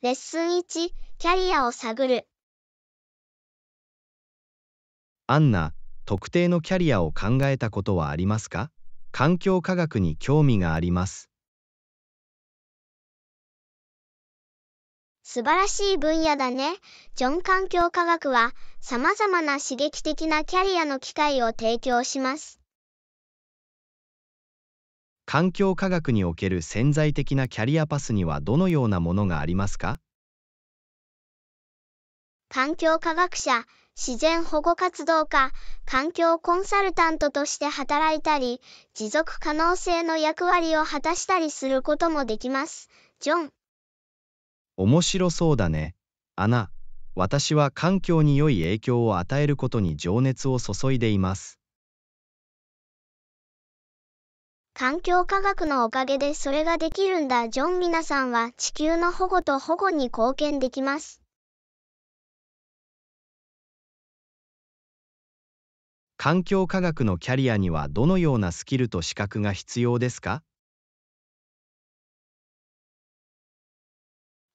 レッスン1、キャリアを探る。アンナ、特定のキャリアを考えたことはありますか環境科学に興味があります。素晴らしい分野だね。ジョン環境科学は、様々な刺激的なキャリアの機会を提供します。環境科学における潜在的なキャリアパスにはどのようなものがありますか環境科学者、自然保護活動家、環境コンサルタントとして働いたり、持続可能性の役割を果たしたりすることもできます。ジョン。面白そうだね。アナ、私は環境に良い影響を与えることに情熱を注いでいます。環境科学のおかげでそれができるんだジョン皆さんは地球の保護と保護に貢献できます。環境科学のキャリアにはどのようなスキルと資格が必要ですか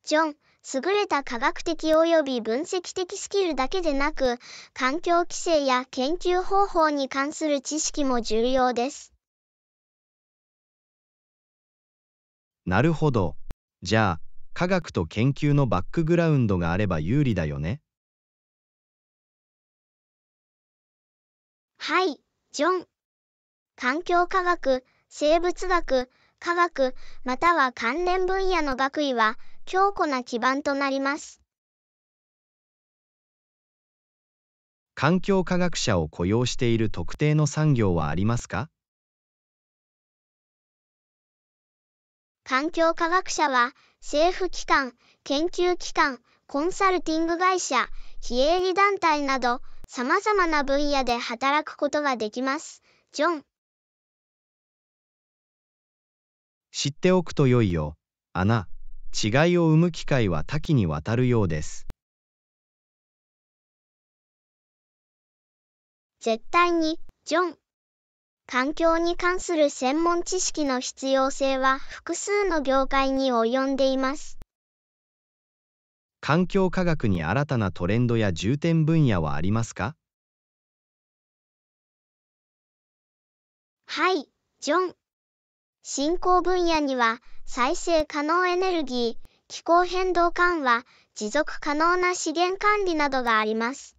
ジョン、優れた科学的及び分析的スキルだけでなく、環境規制や研究方法に関する知識も重要です。なるほど。じゃあ、科学と研究のバックグラウンドがあれば有利だよね。はい、ジョン。環境科学、生物学、科学、または関連分野の学位は強固な基盤となります。環境科学者を雇用している特定の産業はありますか環境科学者は、政府機関、研究機関、コンサルティング会社、非営利団体など、様々な分野で働くことができます。ジョン。知っておくと良いよ、穴。違いを生む機会は多岐にわたるようです。絶対に、ジョン。環境に関する専門知識の必要性は複数の業界に及んでいます。環境科学に新たなトレンドや重点分野はありますかはい、ジョン。進行分野には再生可能エネルギー、気候変動緩和、持続可能な資源管理などがあります。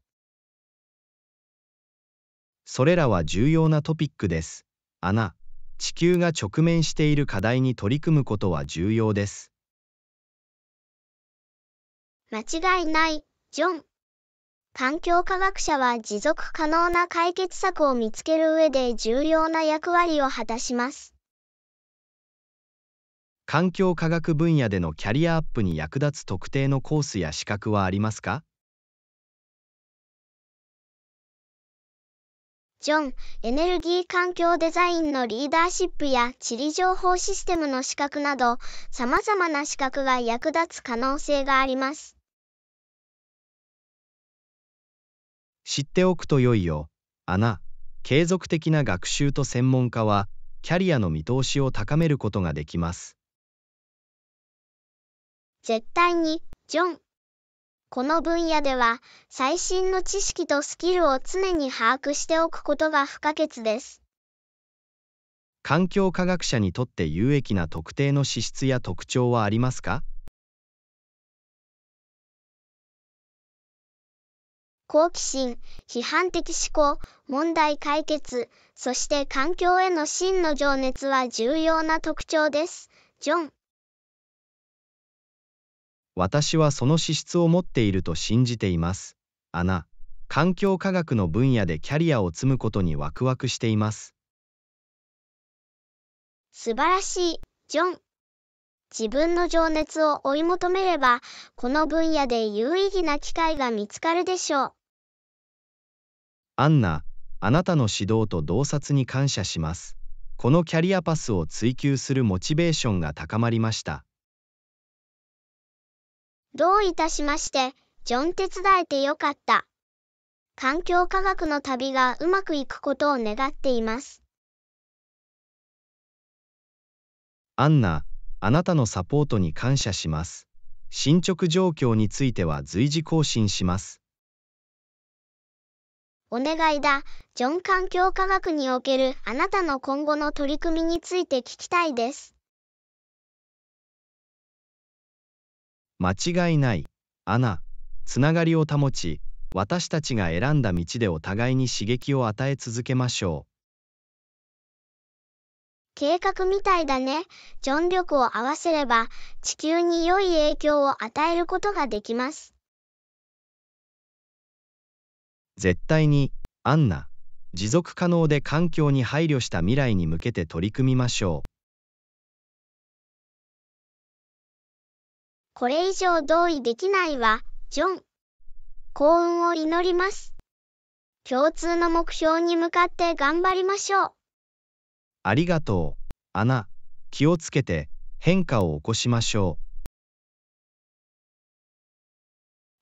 それらは重要なトピックです。穴、地球が直面している課題に取り組むことは重要です。間違いない、ジョン。環境科学者は持続可能な解決策を見つける上で重要な役割を果たします。環境科学分野でのキャリアアップに役立つ特定のコースや資格はありますかジョン、エネルギー環境デザインのリーダーシップや地理情報システムの資格など、様々な資格が役立つ可能性があります。知っておくと良いよ。ナ。継続的な学習と専門家は、キャリアの見通しを高めることができます。絶対に、ジョン、この分野では最新の知識とスキルを常に把握しておくことが不可欠です。環境科学者にとって有益な特定の資質や特徴はありますか好奇心、批判的思考、問題解決、そして環境への真の情熱は重要な特徴です。ジョン私はその資質を持っていると信じています。アナ、環境科学の分野でキャリアを積むことにワクワクしています。素晴らしい、ジョン。自分の情熱を追い求めれば、この分野で有意義な機会が見つかるでしょう。アンナ、あなたの指導と洞察に感謝します。このキャリアパスを追求するモチベーションが高まりました。どういたしまして、ジョン手伝えてよかった。環境科学の旅がうまくいくことを願っています。アンナ、あなたのサポートに感謝します。進捗状況については随時更新します。お願いだ、ジョン環境科学におけるあなたの今後の取り組みについて聞きたいです。間違いない、アナ、つながりを保ち、私たちが選んだ道でお互いに刺激を与え続けましょう。計画みたいだね。ジョン力を合わせれば、地球に良い影響を与えることができます。絶対に、アンナ、持続可能で環境に配慮した未来に向けて取り組みましょう。これ以上同意できないわ、ジョン。幸運を祈ります。共通の目標に向かって頑張りましょう。ありがとう、アナ。気をつけて変化を起こしましょ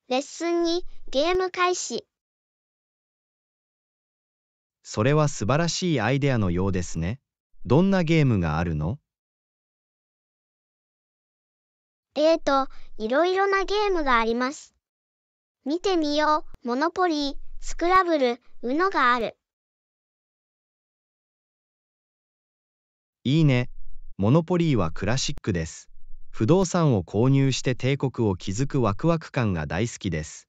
う。レッスンにゲーム開始。それは素晴らしいアイデアのようですね。どんなゲームがあるのえーと、いろいろなゲームがあります。見てみよう、モノポリー、スクラブル、ウノがある。いいね。モノポリーはクラシックです。不動産を購入して帝国を築くワクワク感が大好きです。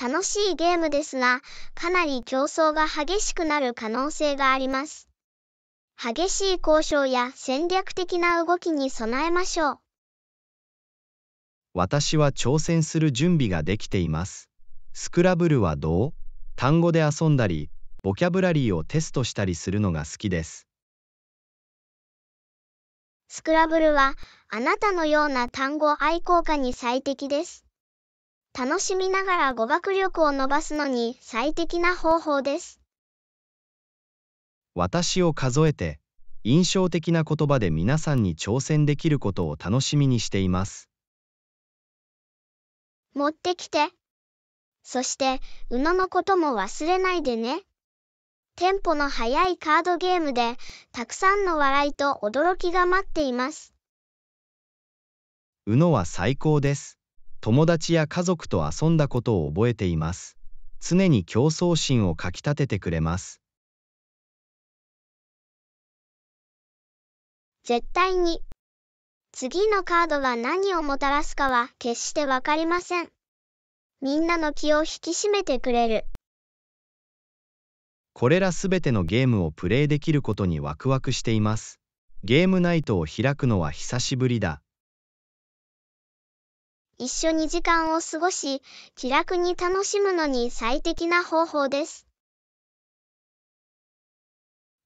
楽しいゲームですが、かなり競争が激しくなる可能性があります。激しい交渉や戦略的な動きに備えましょう。私は挑戦する準備ができています。スクラブルはどう単語で遊んだり、ボキャブラリーをテストしたりするのが好きです。スクラブルはあなたのような単語愛好家に最適です。楽しみながら語学力を伸ばすのに最適な方法です。私を数えて印象的な言葉で皆さんに挑戦できることを楽しみにしています持ってきてそして宇野のことも忘れないでねテンポの速いカードゲームでたくさんの笑いと驚きが待っています宇野は最高です友達や家族と遊んだことを覚えています常に競争心をかきたててくれます絶対に。次のカードが何をもたらすかは決してわかりません。みんなの気を引き締めてくれる。これらすべてのゲームをプレイできることにワクワクしています。ゲームナイトを開くのは久しぶりだ。一緒に時間を過ごし、気楽に楽しむのに最適な方法です。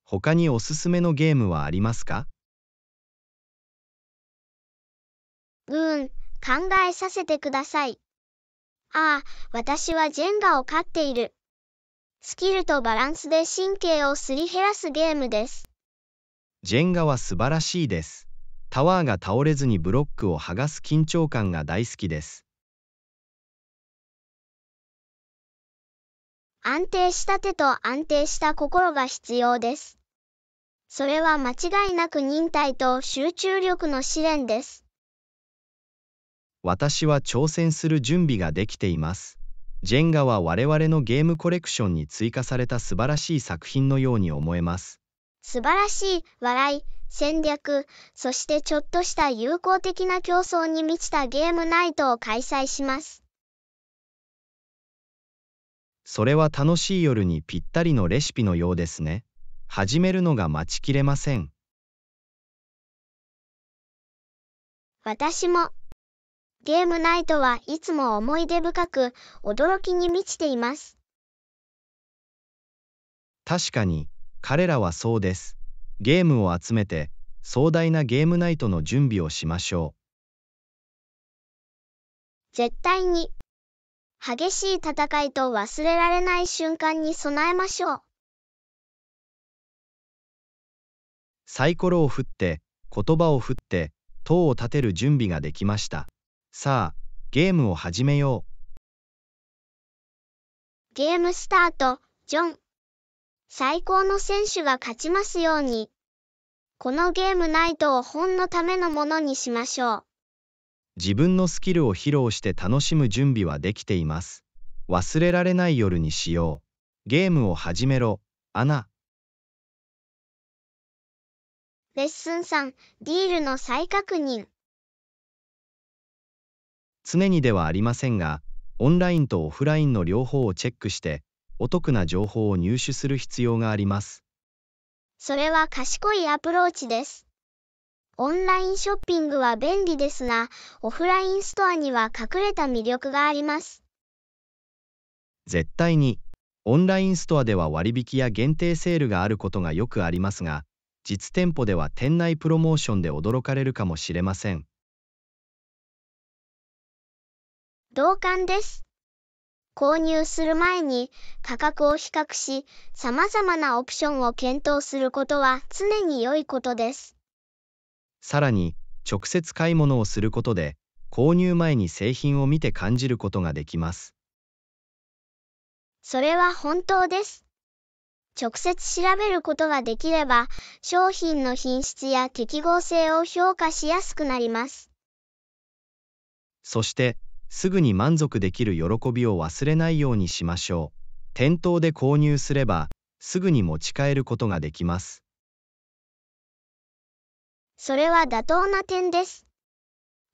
他におすすめのゲームはありますかうん、考えさせてください。ああ、私はジェンガを飼っている。スキルとバランスで神経をすり減らすゲームです。ジェンガは素晴らしいです。タワーが倒れずにブロックを剥がす緊張感が大好きです。安定した手と安定した心が必要です。それは間違いなく忍耐と集中力の試練です。私は挑戦する準備ができています。ジェンガは我々のゲームコレクションに追加された素晴らしい作品のように思えます。素晴らしい笑い、戦略、そしてちょっとした友好的な競争に満ちたゲームナイトを開催します。それは楽しい夜にぴったりのレシピのようですね。始めるのが待ちきれません。私もゲームナイトはいつも思い出深く、驚きに満ちています。確かに、彼らはそうです。ゲームを集めて、壮大なゲームナイトの準備をしましょう。絶対に。激しい戦いと忘れられない瞬間に備えましょう。サイコロを振って、言葉を振って、塔を立てる準備ができました。さあ、ゲームを始めよう。ゲームスタート、ジョン。最高の選手が勝ちますように。このゲームナイトを本のためのものにしましょう。自分のスキルを披露して楽しむ準備はできています。忘れられない夜にしよう。ゲームを始めろ、アナ。レッスン3、ディールの再確認。常にではありませんが、オンラインとオフラインの両方をチェックして、お得な情報を入手する必要があります。それは賢いアプローチです。オンラインショッピングは便利ですが、オフラインストアには隠れた魅力があります。絶対に、オンラインストアでは割引や限定セールがあることがよくありますが、実店舗では店内プロモーションで驚かれるかもしれません。同感です。購入する前に価格を比較し、様々なオプションを検討することは常に良いことです。さらに、直接買い物をすることで、購入前に製品を見て感じることができます。それは本当です。直接調べることができれば、商品の品質や適合性を評価しやすくなります。そして、すぐに満足できる喜びを忘れないようにしましょう。店頭で購入すれば、すぐに持ち帰ることができます。それは妥当な点です。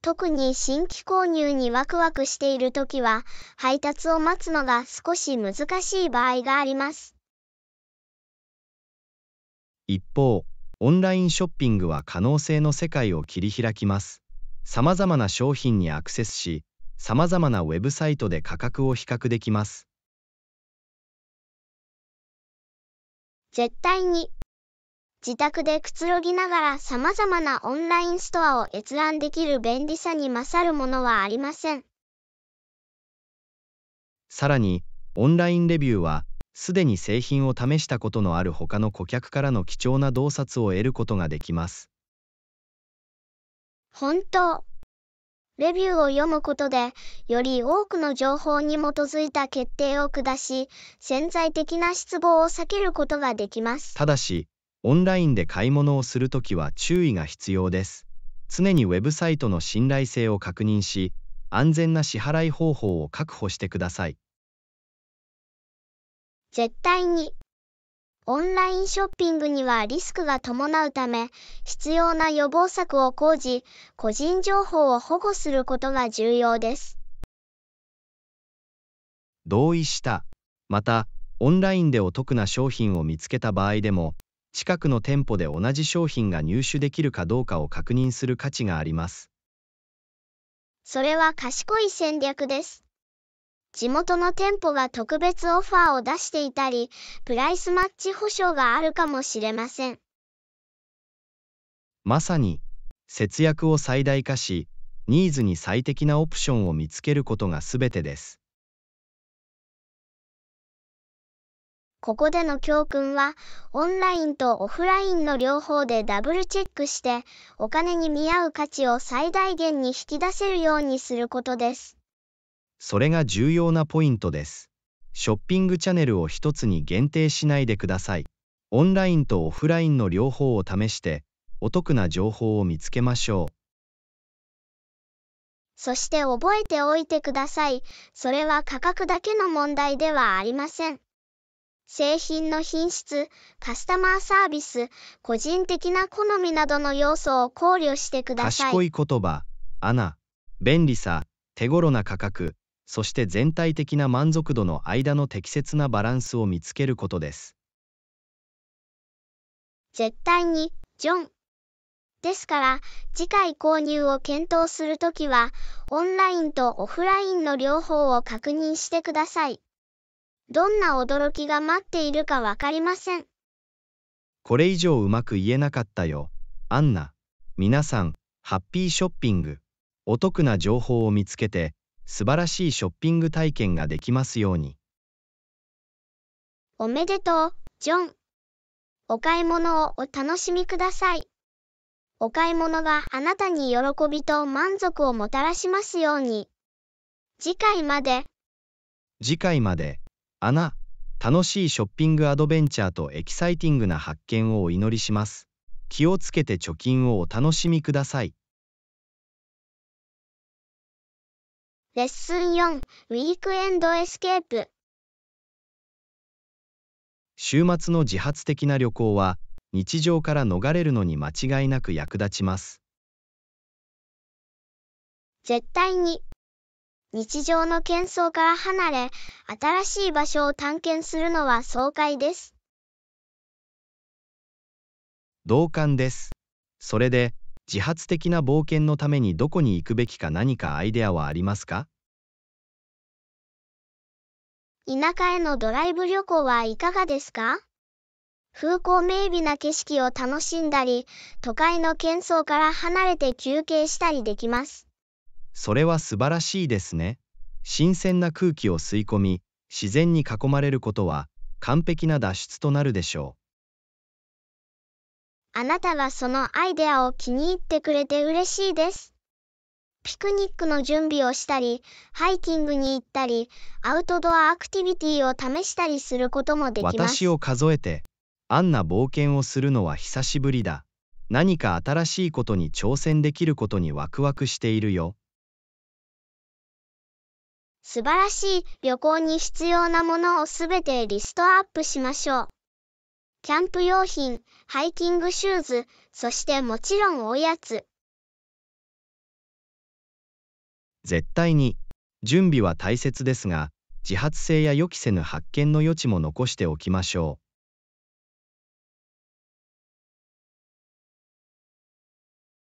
特に新規購入にワクワクしている時は、配達を待つのが少し難しい場合があります。一方、オンラインショッピングは可能性の世界を切り開きます。様々な商品にアクセスし、様々なウェブサイトで価格を比較できます。絶対に自宅でくつろぎながら様々なオンラインストアを閲覧できる便利さに勝るものはありません。さらに、オンラインレビューは、すでに製品を試したことのある他の顧客からの貴重な洞察を得ることができます。本当レビューを読むことで、より多くの情報に基づいた決定を下し、潜在的な失望を避けることができます。ただし、オンラインで買い物をするときは注意が必要です。常にウェブサイトの信頼性を確認し、安全な支払い方法を確保してください。絶対にオンラインショッピングにはリスクが伴うため、必要な予防策を講じ、個人情報を保護することが重要です。同意した。また、オンラインでお得な商品を見つけた場合でも、近くの店舗で同じ商品が入手できるかどうかを確認する価値があります。それは賢い戦略です。地元の店舗が特別オファーを出していたり、プライスマッチ保証があるかもしれません。まさに、節約を最大化し、ニーズに最適なオプションを見つけることがすべてです。ここでの教訓は、オンラインとオフラインの両方でダブルチェックして、お金に見合う価値を最大限に引き出せるようにすることです。それが重要なポイントです。ショッピングチャンネルを一つに限定しないでください。オンラインとオフラインの両方を試して、お得な情報を見つけましょう。そして覚えておいてください。それは価格だけの問題ではありません。製品の品質、カスタマーサービス、個人的な好みなどの要素を考慮してください。賢い言葉、アナ、便利さ、手頃な価格、そして全体的な満足度の間の適切なバランスを見つけることです。絶対に、ジョン。ですから、次回購入を検討するときは、オンラインとオフラインの両方を確認してください。どんな驚きが待っているかわかりません。これ以上うまく言えなかったよ。アンナ、皆さん、ハッピーショッピング。お得な情報を見つけて、素晴らしいショッピング体験ができますように。おめでとう、ジョン。お買い物をお楽しみください。お買い物があなたに喜びと満足をもたらしますように。次回まで。次回まで、アナ、楽しいショッピングアドベンチャーとエキサイティングな発見をお祈りします。気をつけて貯金をお楽しみください。レッスン4ウィークエンドエスケープ週末の自発的な旅行は日常から逃れるのに間違いなく役立ちます絶対に日常の喧騒から離れ新しい場所を探検するのは爽快です同感ですそれで自発的な冒険のためにどこに行くべきか何かアイデアはありますか田舎へのドライブ旅行はいかがですか風光明媚な景色を楽しんだり、都会の喧騒から離れて休憩したりできます。それは素晴らしいですね。新鮮な空気を吸い込み、自然に囲まれることは完璧な脱出となるでしょう。あなたはそのアイデアを気に入ってくれて嬉しいです。ピクニックの準備をしたり、ハイキングに行ったり、アウトドアアクティビティを試したりすることもできます。私を数えて、あんな冒険をするのは久しぶりだ。何か新しいことに挑戦できることにワクワクしているよ。素晴らしい旅行に必要なものをすべてリストアップしましょう。キャンプ用品、ハイキングシューズ、そしてもちろんおやつ。絶対に、準備は大切ですが、自発性や予期せぬ発見の余地も残しておきましょう。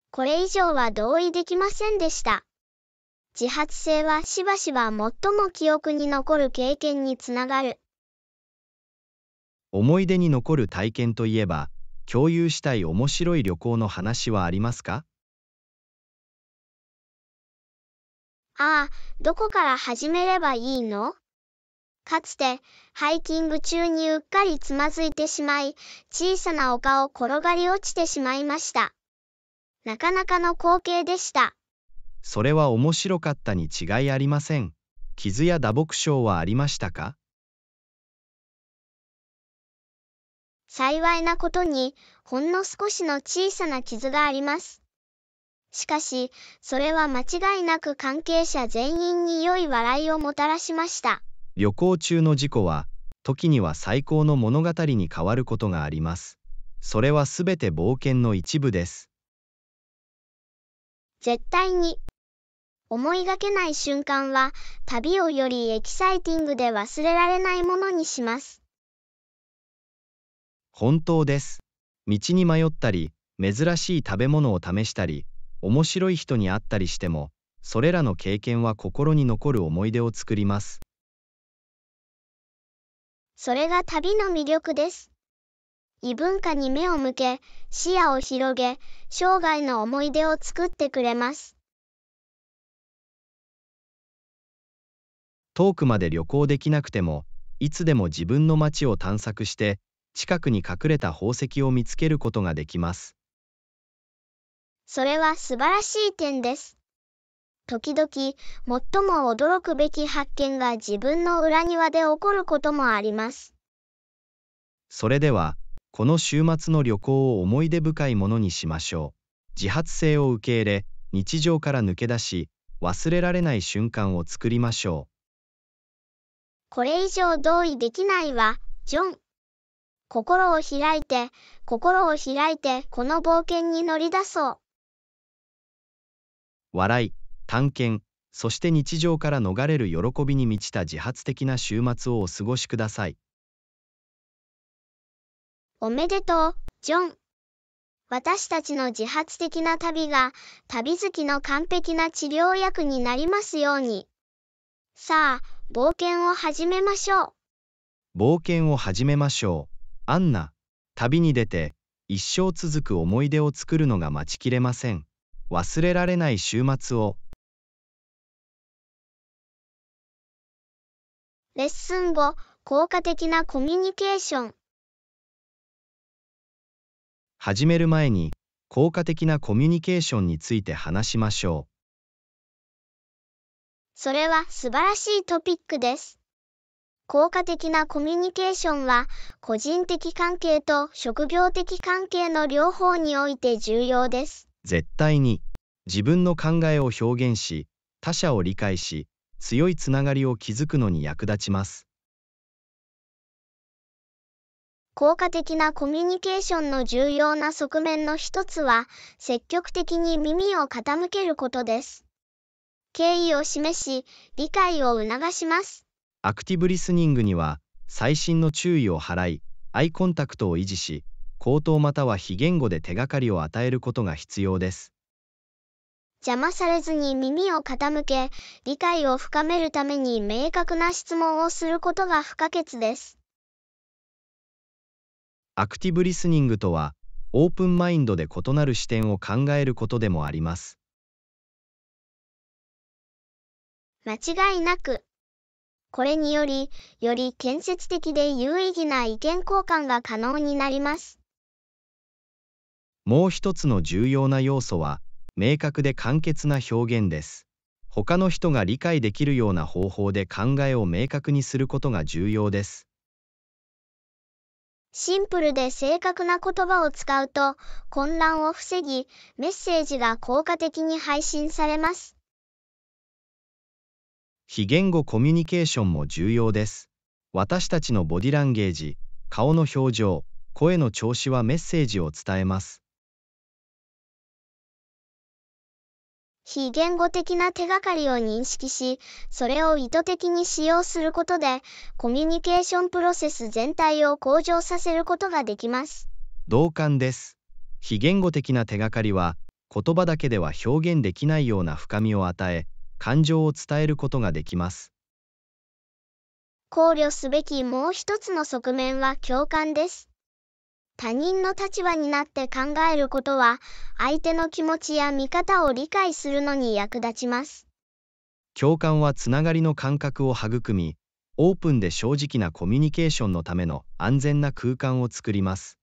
これ以上は同意できませんでした。自発性はしばしば最も記憶に残る経験につながる。思い出に残る体験といえば共有したい面白い旅行の話はありますかああ、どこから始めればいいのかつて、ハイキング中にうっかりつまずいてしまい、小さな丘を転がり落ちてしまいました。なかなかの光景でした。それは面白かったに違いありません。傷や打撲症はありましたか幸いなことに、ほんの少しの小さな傷があります。しかし、それは間違いなく関係者全員に良い笑いをもたらしました。旅行中の事故は、時には最高の物語に変わることがあります。それはすべて冒険の一部です。絶対に。思いがけない瞬間は、旅をよりエキサイティングで忘れられないものにします。本当です。道に迷ったり、珍しい食べ物を試したり、面白い人に会ったりしても、それらの経験は心に残る思い出を作ります。それが旅の魅力です。異文化に目を向け、視野を広げ、生涯の思い出を作ってくれます。遠くまで旅行できなくても、いつでも自分の街を探索して、近くに隠れた宝石を見つけることができます。それは素晴らしい点です。時々、最も驚くべき発見が自分の裏庭で起こることもあります。それでは、この週末の旅行を思い出深いものにしましょう。自発性を受け入れ、日常から抜け出し、忘れられない瞬間を作りましょう。これ以上同意できないわ、ジョン。心を開いて、心を開いて、この冒険に乗り出そう。笑い、探検、そして日常から逃れる喜びに満ちた自発的な週末をお過ごしください。おめでとう、ジョン。私たちの自発的な旅が、旅好きの完璧な治療薬になりますように。さあ、冒険を始めましょう。冒険を始めましょう。アンナ旅に出て一生続く思い出を作るのが待ちきれません忘れられない週末をレッスン後効果的なコミュニケーション始める前に効果的なコミュニケーションについて話しましょうそれは素晴らしいトピックです効果的なコミュニケーションは、個人的関係と職業的関係の両方において重要です。絶対に、自分の考えを表現し、他者を理解し、強いつながりを築くのに役立ちます。効果的なコミュニケーションの重要な側面の一つは、積極的に耳を傾けることです。敬意を示し、理解を促します。アクティブリスニングには最新の注意を払いアイコンタクトを維持し口頭または非言語で手がかりを与えることが必要です邪魔されずに耳を傾け理解を深めるために明確な質問をすることが不可欠ですアクティブリスニングとはオープンマインドで異なる視点を考えることでもあります間違いなくこれにより、より建設的で有意義な意見交換が可能になります。もう一つの重要な要素は、明確で簡潔な表現です。他の人が理解できるような方法で考えを明確にすることが重要です。シンプルで正確な言葉を使うと混乱を防ぎメッセージが効果的に配信されます。非言語コミュニケーションも重要です。私たちのボディランゲージ、顔の表情、声の調子はメッセージを伝えます。非言語的な手がかりを認識し、それを意図的に使用することで、コミュニケーションプロセス全体を向上させることができます。同感です。非言語的な手がかりは、言葉だけでは表現できないような深みを与え、感情を伝えることができます。考慮すべきもう一つの側面は共感です。他人の立場になって考えることは、相手の気持ちや見方を理解するのに役立ちます。共感はつながりの感覚を育み、オープンで正直なコミュニケーションのための安全な空間を作ります。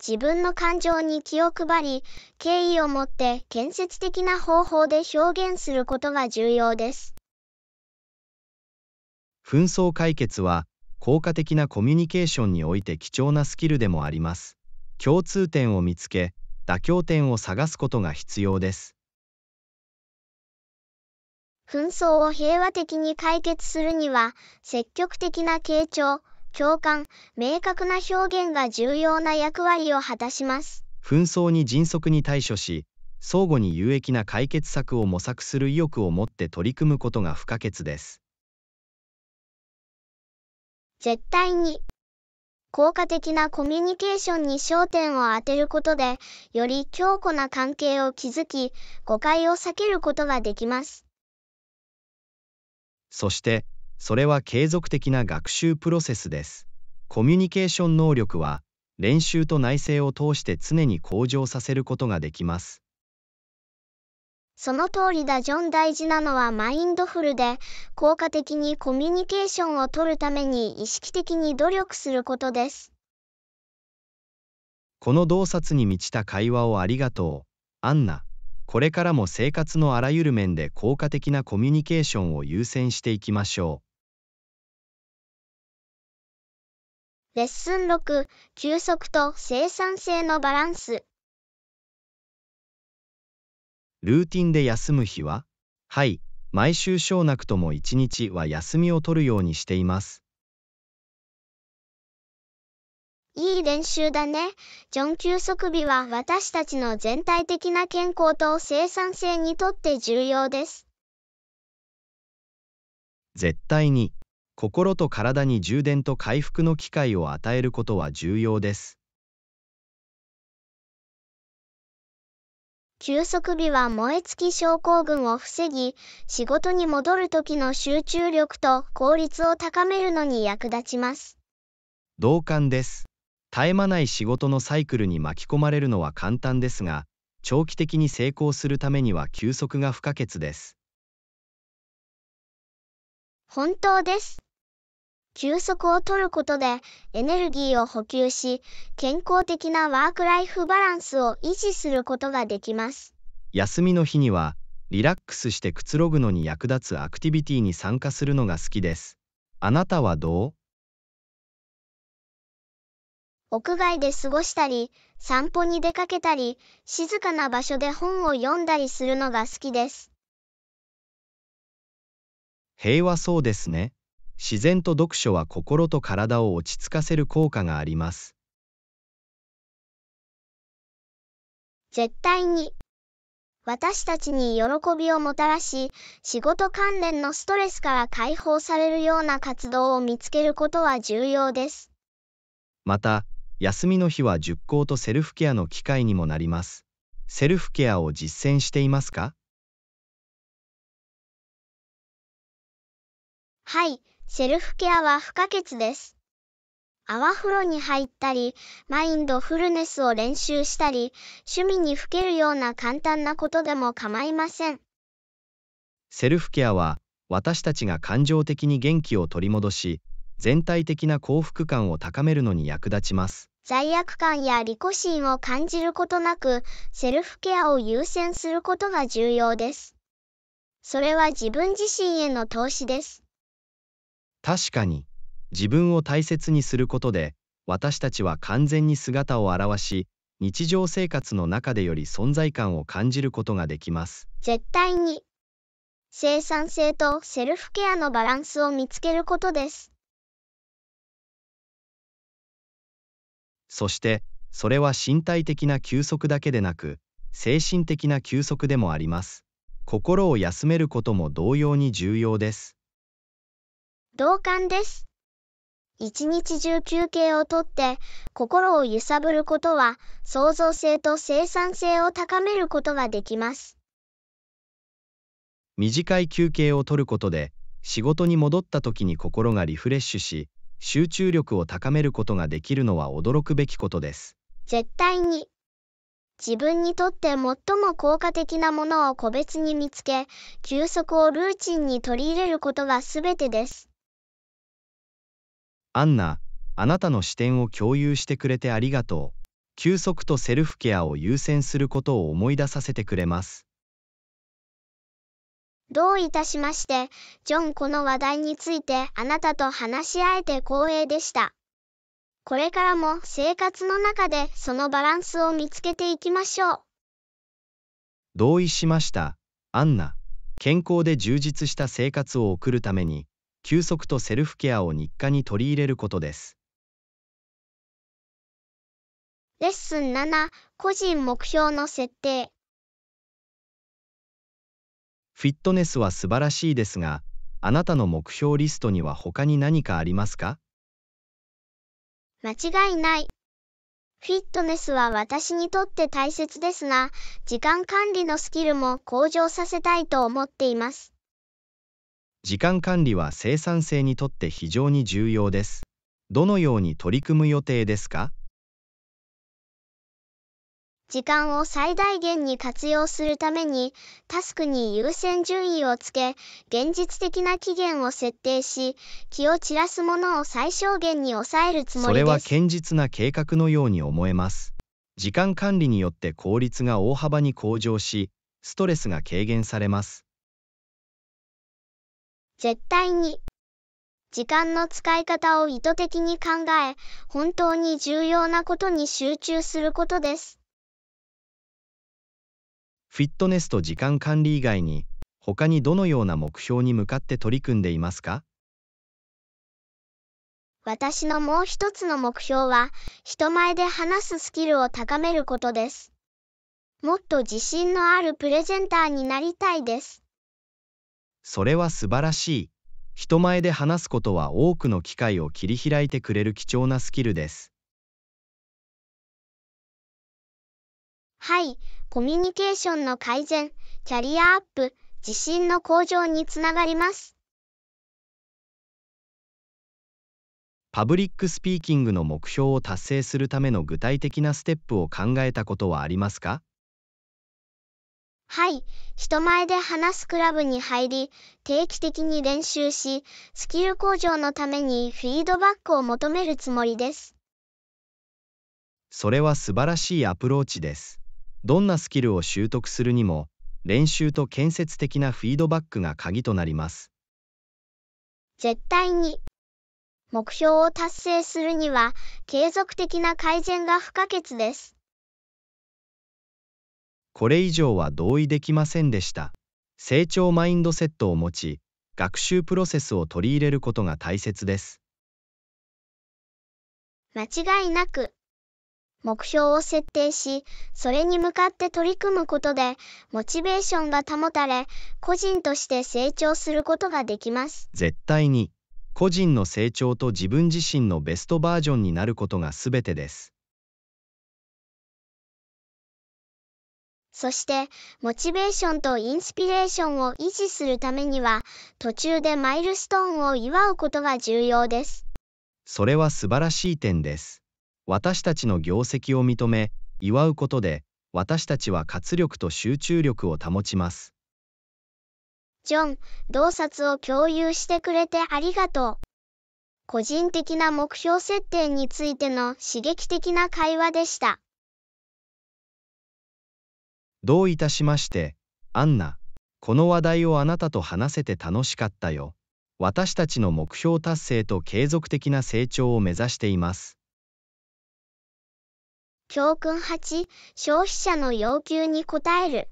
自分の感情に気を配り、敬意を持って建設的な方法で表現することが重要です。紛争解決は、効果的なコミュニケーションにおいて貴重なスキルでもあります。共通点を見つけ、妥協点を探すことが必要です。紛争を平和的に解決するには、積極的な傾聴、共感、明確な表現が重要な役割を果たします。紛争に迅速に対処し、相互に有益な解決策を模索する意欲を持って取り組むことが不可欠です。絶対に効果的なコミュニケーションに焦点を当てることで、より強固な関係を築き、誤解を避けることができます。そして、それは継続的な学習プロセスですコミュニケーション能力は練習と内省を通して常に向上させることができますその通りだジョン大事なのはマインドフルで効果的にコミュニケーションをとるために意識的に努力することですこの洞察に満ちた会話をありがとうアンナこれからも生活のあらゆる面で効果的なコミュニケーションを優先していきましょうレッスン6、休息と生産性のバランス。ルーティンで休む日ははい、毎週小なくとも1日は休みを取るようにしています。いい練習だね。ジョン休息日は私たちの全体的な健康と生産性にとって重要です。絶対に。心と体に充電と回復の機会を与えることは重要です休息日は燃え尽き症候群を防ぎ仕事に戻る時の集中力と効率を高めるのに役立ちます同感です絶え間ない仕事のサイクルに巻き込まれるのは簡単ですが長期的に成功するためには休息が不可欠です本当です休息を取ることでエネルギーを補給し、健康的なワークライフバランスを維持することができます。休みの日には、リラックスしてくつろぐのに役立つアクティビティに参加するのが好きです。あなたはどう屋外で過ごしたり、散歩に出かけたり、静かな場所で本を読んだりするのが好きです。平和そうですね。自然と読書は心と体を落ち着かせる効果があります。絶対に私たちに喜びをもたらし仕事関連のストレスから解放されるような活動を見つけることは重要です。また休みの日は熟考とセルフケアの機会にもなります。セルフケアを実践していますかはい。セルフケアは不可欠です。泡風呂に入ったり、マインドフルネスを練習したり、趣味にふけるような簡単なことでも構いません。セルフケアは、私たちが感情的に元気を取り戻し、全体的な幸福感を高めるのに役立ちます。罪悪感や利己心を感じることなく、セルフケアを優先することが重要です。それは自分自身への投資です。確かに自分を大切にすることで私たちは完全に姿を現し日常生活の中でより存在感を感じることができます絶対に生産性とセルフケアのバランスを見つけることですそしてそれは身体的な休息だけでなく精神的な休息でもあります心を休めることも同様に重要です同感です。一日中休憩をとって心を揺さぶることは創造性と生産性を高めることができます。短い休憩をとることで仕事に戻った時に心がリフレッシュし集中力を高めることができるのは驚くべきことです。絶対に自分にとって最も効果的なものを個別に見つけ休息をルーチンに取り入れることが全てです。アンナ、あなたの視点を共有してくれてありがとう。休息とセルフケアを優先することを思い出させてくれます。どういたしまして、ジョンこの話題についてあなたと話し合えて光栄でした。これからも生活の中でそのバランスを見つけていきましょう。同意しました、アンナ。健康で充実した生活を送るために、休息とセルフケアを日課に取り入れることです。レッスン7個人目標の設定フィットネスは素晴らしいですがあなたの目標リストには他に何かありますか間違いないフィットネスは私にとって大切ですが時間管理のスキルも向上させたいと思っています時間管理は生産性にとって非常に重要です。どのように取り組む予定ですか時間を最大限に活用するためにタスクに優先順位をつけ現実的な期限を設定し気を散らすものを最小限に抑えるつもりですそれは堅実な計画のように思えます時間管理によって効率が大幅に向上しストレスが軽減されます絶対に。時間の使い方を意図的に考え、本当に重要なことに集中することです。フィットネスと時間管理以外に、他にどのような目標に向かって取り組んでいますか私のもう一つの目標は、人前で話すスキルを高めることです。もっと自信のあるプレゼンターになりたいです。それは素晴らしい。人前で話すことは多くの機会を切り開いてくれる貴重なスキルです。はい、コミュニケーションの改善、キャリアアップ、自信の向上につながります。パブリックスピーキングの目標を達成するための具体的なステップを考えたことはありますかはい、人前で話すクラブに入り、定期的に練習し、スキル向上のためにフィードバックを求めるつもりです。それは素晴らしいアプローチです。どんなスキルを習得するにも、練習と建設的なフィードバックが鍵となります。絶対に。目標を達成するには、継続的な改善が不可欠です。これ以上は同意できませんでした成長マインドセットを持ち学習プロセスを取り入れることが大切です間違いなく目標を設定しそれに向かって取り組むことでモチベーションが保たれ個人として成長することができます絶対に個人の成長と自分自身のベストバージョンになることが全てですそして、モチベーションとインスピレーションを維持するためには、途中でマイルストーンを祝うことが重要です。それは素晴らしい点です。私たちの業績を認め、祝うことで、私たちは活力と集中力を保ちます。ジョン、洞察を共有してくれてありがとう。個人的な目標設定についての刺激的な会話でした。どういたしまして、アンナ。この話題をあなたと話せて楽しかったよ。私たちの目標達成と継続的な成長を目指しています。教訓8、消費者の要求に応える。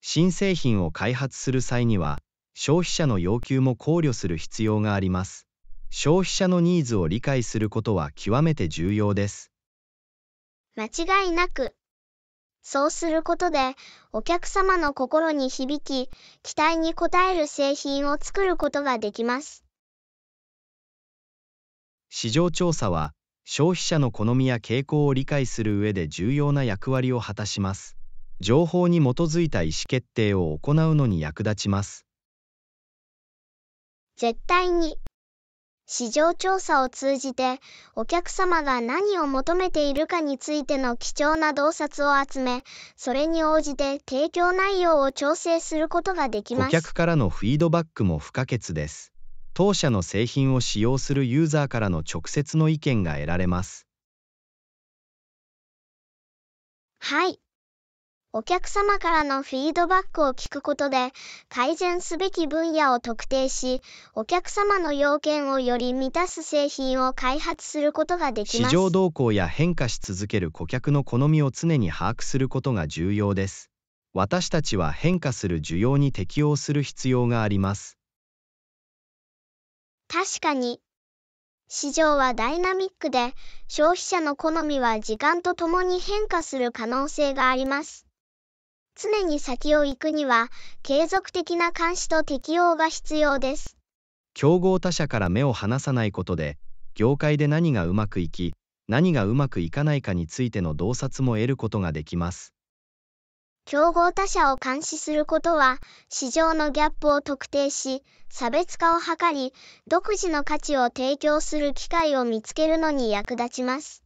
新製品を開発する際には、消費者の要求も考慮する必要があります。消費者のニーズを理解することは極めて重要です。間違いなく。そうすることで、お客様の心に響き、期待に応える製品を作ることができます。市場調査は、消費者の好みや傾向を理解する上で重要な役割を果たします。情報に基づいた意思決定を行うのに役立ちます。絶対に市場調査を通じてお客様が何を求めているかについての貴重な洞察を集めそれに応じて提供内容を調整することができます顧客からのフィードバックも不可欠です当社の製品を使用するユーザーからの直接の意見が得られますはいお客様からのフィードバックを聞くことで、改善すべき分野を特定し、お客様の要件をより満たす製品を開発することができます。市場動向や変化し続ける顧客の好みを常に把握することが重要です。私たちは変化する需要に適応する必要があります。確かに。市場はダイナミックで、消費者の好みは時間とともに変化する可能性があります。常に先を行くには、継続的な監視と適応が必要です。競合他社から目を離さないことで、業界で何がうまくいき、何がうまくいかないかについての洞察も得ることができます。競合他社を監視することは、市場のギャップを特定し、差別化を図り、独自の価値を提供する機会を見つけるのに役立ちます。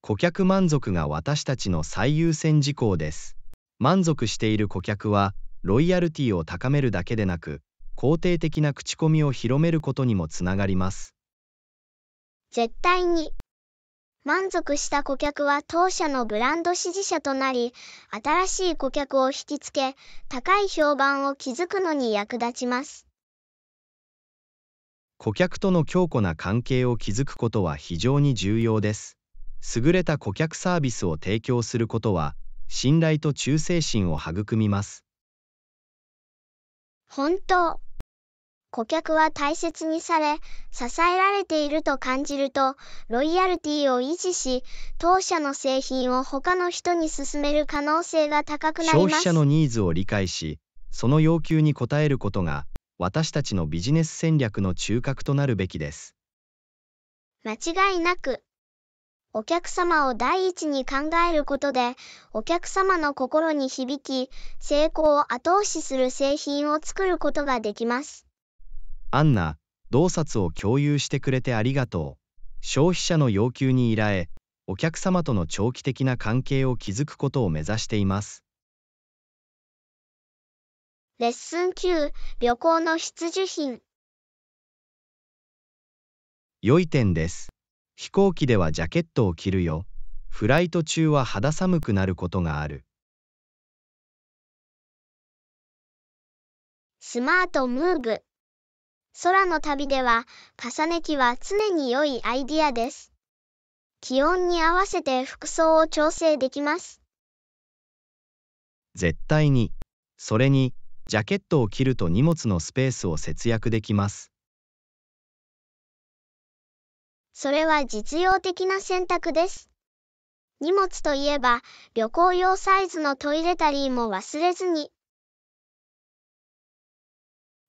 顧客満足が私たちの最優先事項です。満足している顧客はロイヤルティを高めるだけでなく肯定的な口コミを広めることにもつながります絶対に満足した顧客は当社のブランド支持者となり新しい顧客を引きつけ高い評判を築くのに役立ちます顧客との強固な関係を築くことは非常に重要です優れた顧客サービスを提供することは信頼と忠誠心を育みます。本当顧客は大切にされ、支えられていると感じると、ロイヤルティを維持し、当社の製品を他の人に勧める可能性が高くなります。消費者のニーズを理解し、その要求に応えることが、私たちのビジネス戦略の中核となるべきです。間違いなく、お客様を第一に考えることで、お客様の心に響き、成功を後押しする製品を作ることができます。アンナ、洞察を共有してくれてありがとう。消費者の要求に依頼、お客様との長期的な関係を築くことを目指しています。レッスン9、旅行の必需品。良い点です。飛行機ではジャケットを着るよ。フライト中は肌寒くなることがある。スマートムーブ。空の旅では、重ね着は常に良いアイディアです。気温に合わせて服装を調整できます。絶対に、それに、ジャケットを着ると荷物のスペースを節約できます。それは実用的な選択です。荷物といえば、旅行用サイズのトイレタリーも忘れずに。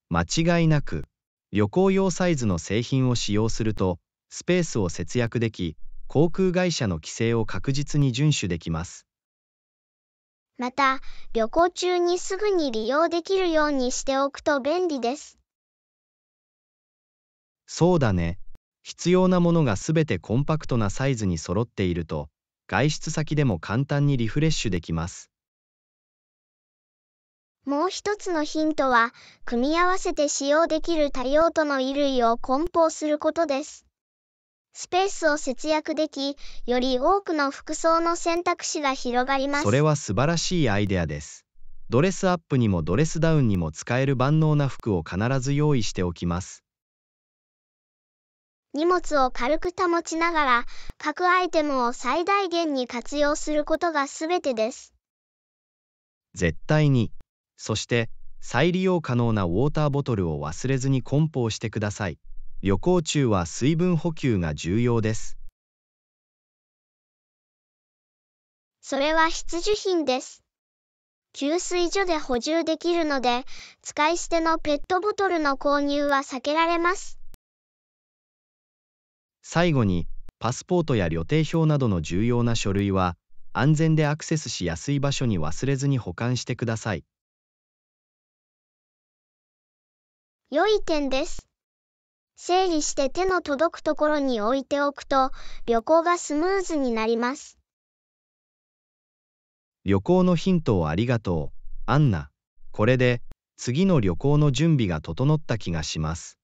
間違いなく、旅行用サイズの製品を使用すると、スペースを節約でき、航空会社の規制を確実に遵守できます。また、旅行中にすぐに利用できるようにしておくと便利です。そうだね。必要なものがすべてコンパクトなサイズに揃っていると外出先でも簡単にリフレッシュできますもう一つのヒントは組み合わせて使用できる多用途の衣類を梱包することですスペースを節約できより多くの服装の選択肢が広がりますそれは素晴らしいアイデアですドレスアップにもドレスダウンにも使える万能な服を必ず用意しておきます荷物を軽く保ちながら、各アイテムを最大限に活用することが全てです。絶対に、そして再利用可能なウォーターボトルを忘れずに梱包してください。旅行中は水分補給が重要です。それは必需品です。給水所で補充できるので、使い捨てのペットボトルの購入は避けられます。最後に、パスポートや旅程表などの重要な書類は、安全でアクセスしやすい場所に忘れずに保管してください。良い点です。整理して手の届くところに置いておくと、旅行がスムーズになります。旅行のヒントをありがとう、アンナ。これで、次の旅行の準備が整った気がします。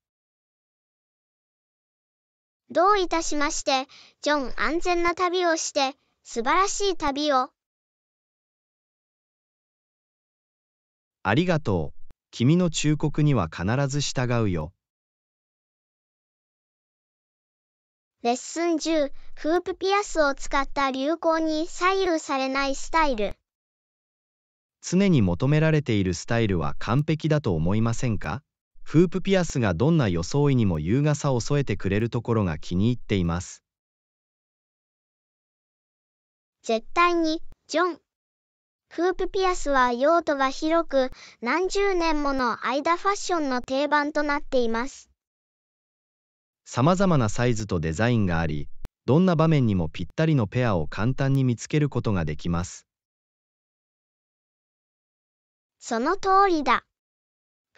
どういたしまして、ジョン安全な旅をして、素晴らしい旅を。ありがとう。君の忠告には必ず従うよ。レッスン10、フープピアスを使った流行に左右されないスタイル。常に求められているスタイルは完璧だと思いませんかフープピアスがどんな装いにも優雅さを添えてくれるところが気に入っています絶対にジョンフープピアスは用途が広く何十年もの間ファッションの定番となっていますさまざまなサイズとデザインがありどんな場面にもぴったりのペアを簡単に見つけることができますその通りだ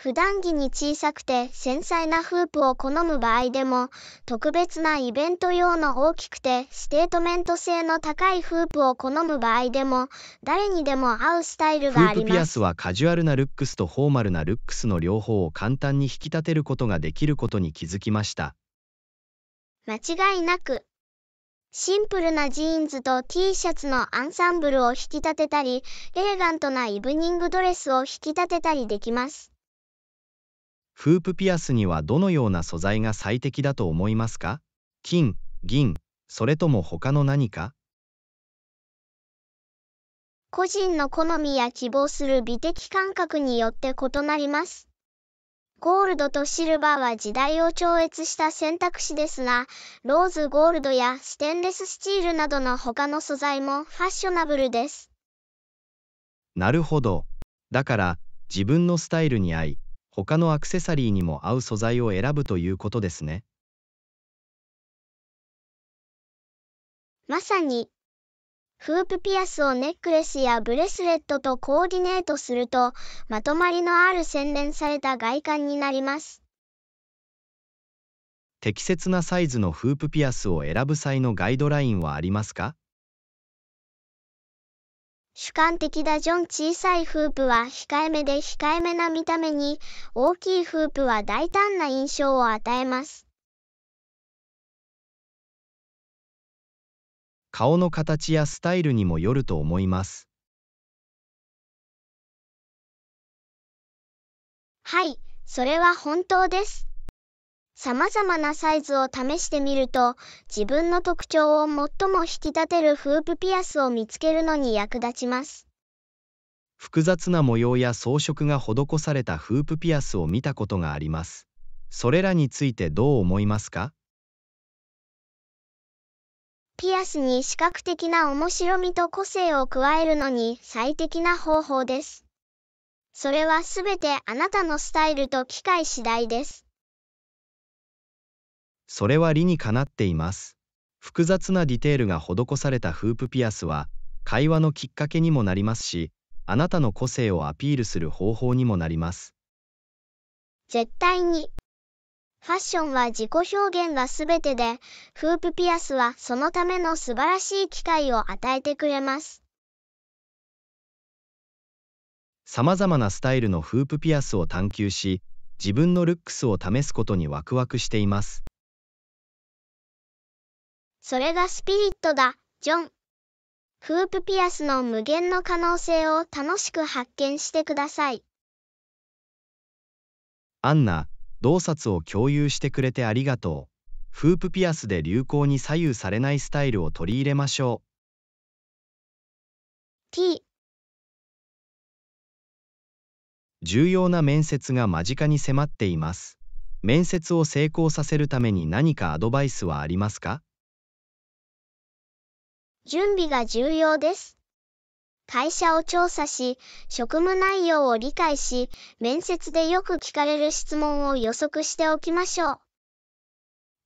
普段着に小さくて繊細なフープを好む場合でも、特別なイベント用の大きくてステートメント性の高いフープを好む場合でも、誰にでも合うスタイルがあります。フープピアスはカジュアルなルックスとフォーマルなルックスの両方を簡単に引き立てることができることに気づきました。間違いなく。シンプルなジーンズと T シャツのアンサンブルを引き立てたり、エレガントなイブニングドレスを引き立てたりできます。フープピアスにはどのような素材が最適だと思いますか金、銀、それとも他の何か個人の好みや希望する美的感覚によって異なります。ゴールドとシルバーは時代を超越した選択肢ですが、ローズゴールドやステンレススチールなどの他の素材もファッショナブルです。なるほど。だから、自分のスタイルに合い、他のアクセサリーにも合う素材を選ぶということですね。まさに、フープピアスをネックレスやブレスレットとコーディネートすると、まとまりのある洗練された外観になります。適切なサイズのフープピアスを選ぶ際のガイドラインはありますか主観的だジョン小さいフープは控えめで控えめな見た目に、大きいフープは大胆な印象を与えます。顔の形やスタイルにもよると思います。はい、それは本当です。様々なサイズを試してみると、自分の特徴を最も引き立てるフープピアスを見つけるのに役立ちます。複雑な模様や装飾が施されたフープピアスを見たことがあります。それらについてどう思いますかピアスに視覚的な面白みと個性を加えるのに最適な方法です。それはすべてあなたのスタイルと機械次第です。それは理にかなっています複雑なディテールが施されたフープピアスは会話のきっかけにもなりますしあなたの個性をアピールする方法にもなります絶対にファッションは自己表現が全てでフープピアスはそのための素晴らしい機会を与えてくれますさまざまなスタイルのフープピアスを探求し自分のルックスを試すことにワクワクしていますそれがスピリットだ、ジョン。フープピアスの無限の可能性を楽しく発見してください。アンナ、洞察を共有してくれてありがとう。フープピアスで流行に左右されないスタイルを取り入れましょう。T 重要な面接が間近に迫っています。面接を成功させるために何かアドバイスはありますか準備が重要です。会社を調査し、職務内容を理解し、面接でよく聞かれる質問を予測しておきましょう。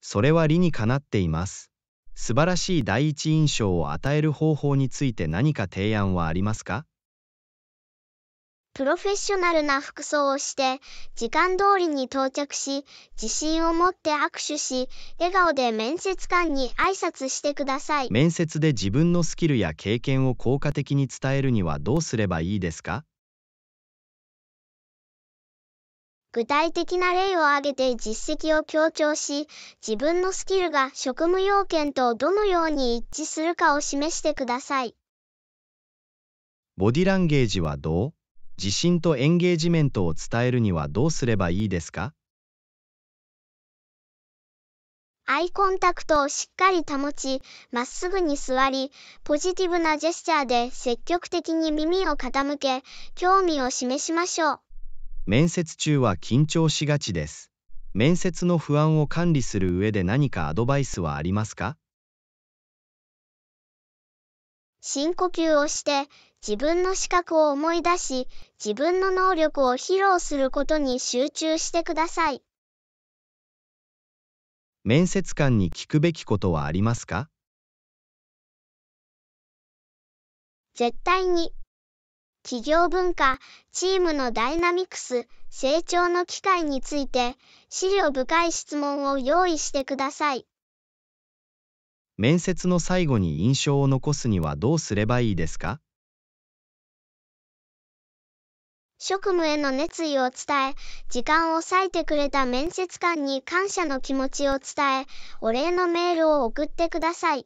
それは理にかなっています。素晴らしい第一印象を与える方法について何か提案はありますかプロフェッショナルな服装をして、時間通りに到着し、自信を持って握手し、笑顔で面接官に挨拶してください。面接で自分のスキルや経験を効果的に伝えるにはどうすればいいですか具体的な例を挙げて実績を強調し、自分のスキルが職務要件とどのように一致するかを示してください。ボディランゲージはどう自信とエンゲージメントを伝えるにはどうすればいいですかアイコンタクトをしっかり保ち、まっすぐに座り、ポジティブなジェスチャーで積極的に耳を傾け、興味を示しましょう。面接中は緊張しがちです。面接の不安を管理する上で何かアドバイスはありますか深呼吸をして自分の資格を思い出し、自分の能力を披露することに集中してください。面接官に聞くべきことはありますか絶対に。企業文化、チームのダイナミクス、成長の機会について、資料深い質問を用意してください。面接の最後に印象を残すにはどうすればいいですか職務への熱意を伝え、時間を割いてくれた面接官に感謝の気持ちを伝え、お礼のメールを送ってください。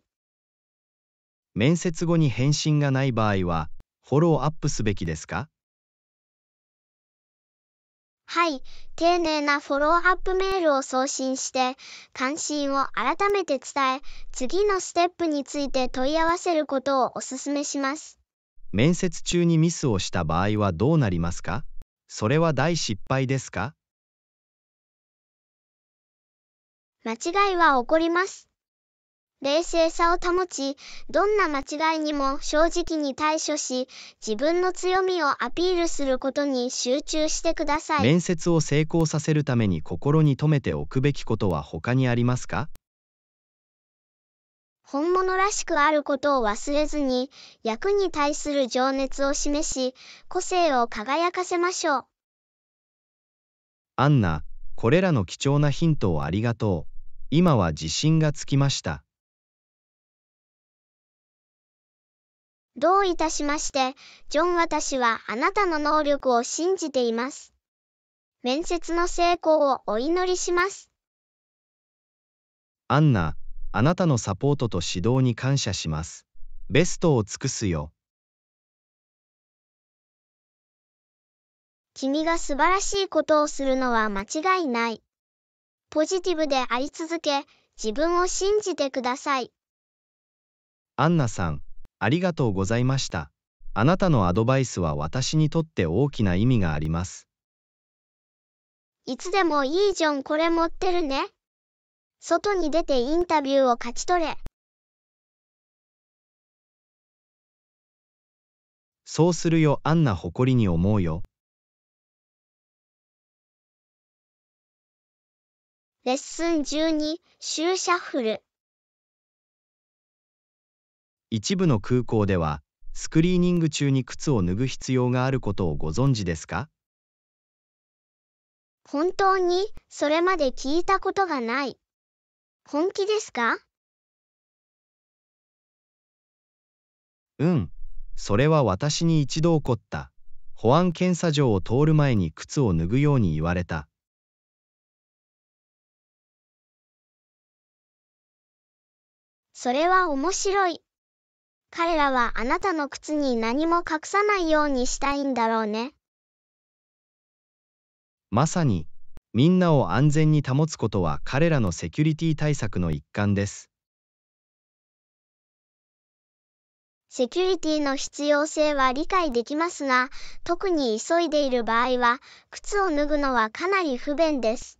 面接後に返信がない場合は、フォローアップすべきですかはい、丁寧なフォローアップメールを送信して、関心を改めて伝え、次のステップについて問い合わせることをお勧めします。面接中にミスをした場合はどうなりますかそれは大失敗ですか間違いは起こります。冷静さを保ち、どんな間違いにも正直に対処し、自分の強みをアピールすることに集中してください。面接を成功させるために心に留めておくべきことは他にありますか本物らしくあることを忘れずに、役に対する情熱を示し、個性を輝かせましょう。アンナ、これらの貴重なヒントをありがとう。今は自信がつきました。どういたしまして、ジョン私はあなたの能力を信じています。面接の成功をお祈りします。アンナ、あなたのサポートと指導に感謝します。ベストを尽くすよ。君が素晴らしいことをするのは間違いない。ポジティブであり続け、自分を信じてください。アンナさん、ありがとうございました。あなたのアドバイスは私にとって大きな意味があります。いつでもいいじゃんこれ持ってるね。外に出てインタビューを勝ち取れ。そうするよ、あんな誇りに思うよ。レッスン12、シューシャッフル。一部の空港では、スクリーニング中に靴を脱ぐ必要があることをご存知ですか本当に、それまで聞いたことがない。本気ですかうん、それは私に一度起こった。保安検査場を通る前に靴を脱ぐように言われた。それは面白い。彼らはあなたの靴に何も隠さないようにしたいんだろうね。まさに。みんなを安全に保つことは彼らのセキュリティ対策の一環です。セキュリティの必要性は理解できますが、特に急いでいる場合は、靴を脱ぐのはかなり不便です。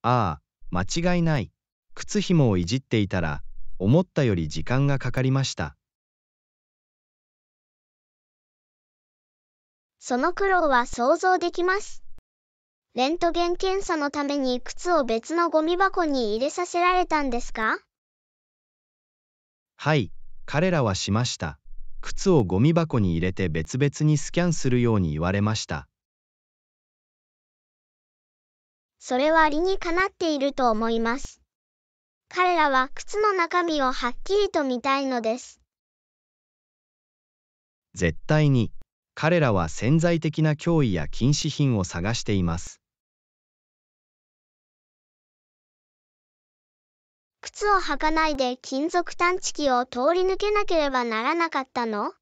ああ、間違いない。靴紐をいじっていたら、思ったより時間がかかりました。その苦労は想像できます。レントゲン検査のために靴を別のゴミ箱に入れさせられたんですかはい、彼らはしました。靴をゴミ箱に入れて別々にスキャンするように言われました。それは理にかなっていると思います。彼らは靴の中身をはっきりと見たいのです。絶対に。彼らは潜在的な脅威や禁止品を探しています靴を履かないで金属探知機を通り抜けなければならなかったの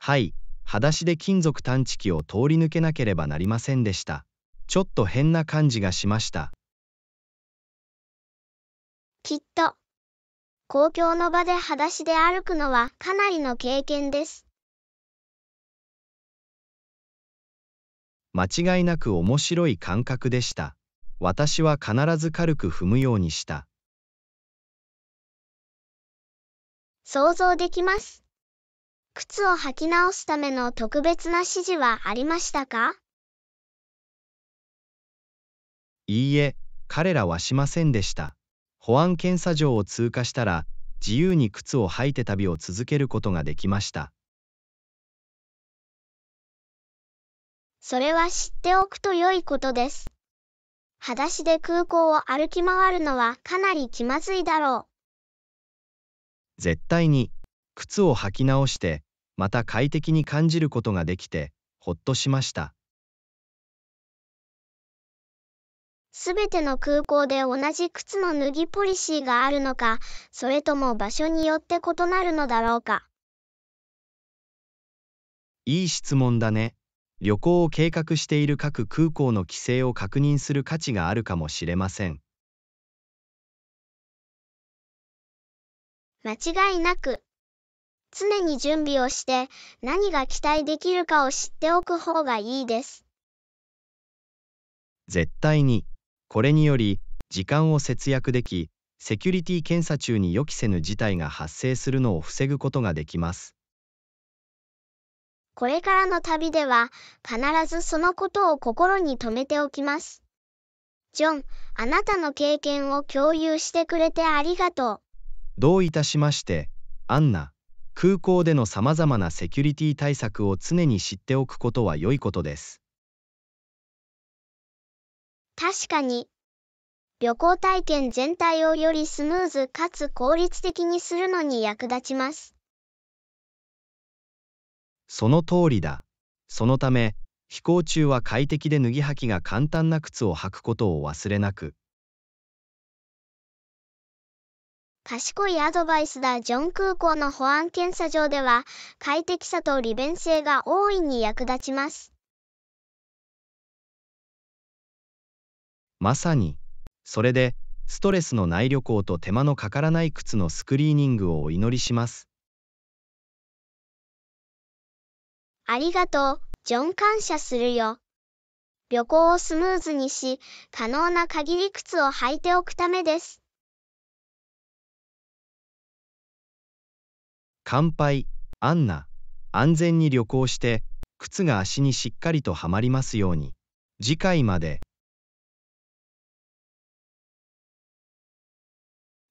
はい裸足で金属探知機を通り抜けなければなりませんでしたちょっと変な感じがしましたきっと公共の場で裸足で歩くのはかなりの経験です間違いなく面白い感覚でした。私は必ず軽く踏むようにした。想像できます。靴を履き直すための特別な指示はありましたかいいえ、彼らはしませんでした。保安検査場を通過したら、自由に靴を履いて旅を続けることができました。それは知っておくと良いことです。裸足で空港を歩き回るのはかなり気まずいだろう。絶対に、靴を履き直して、また快適に感じることができて、ほっとしました。すべての空港で同じ靴の脱ぎポリシーがあるのか、それとも場所によって異なるのだろうか。いい質問だね。旅行を計画している各空港の規制を確認する価値があるかもしれません間違いなく常に準備をして何が期待できるかを知っておく方がいいです絶対にこれにより時間を節約できセキュリティ検査中に予期せぬ事態が発生するのを防ぐことができますこれからの旅では、必ずそのことを心に留めておきます。ジョン、あなたの経験を共有してくれてありがとう。どういたしまして、アンナ。空港でのさまざまなセキュリティ対策を常に知っておくことは良いことです。確かに。旅行体験全体をよりスムーズかつ効率的にするのに役立ちます。その通りだ。そのため、飛行中は快適で脱ぎ履きが簡単な靴を履くことを忘れなく。賢いアドバイスだジョン空港の保安検査場では快適さと利便性が大いに役立ちます。まさに、それで、ストレスのない旅行と手間のかからない靴のスクリーニングをお祈りします。ありがとう、ジョン感謝するよ。旅行をスムーズにし、可能な限り靴を履いておくためです。乾杯、アンナ。安全に旅行して、靴が足にしっかりとはまりますように。次回まで。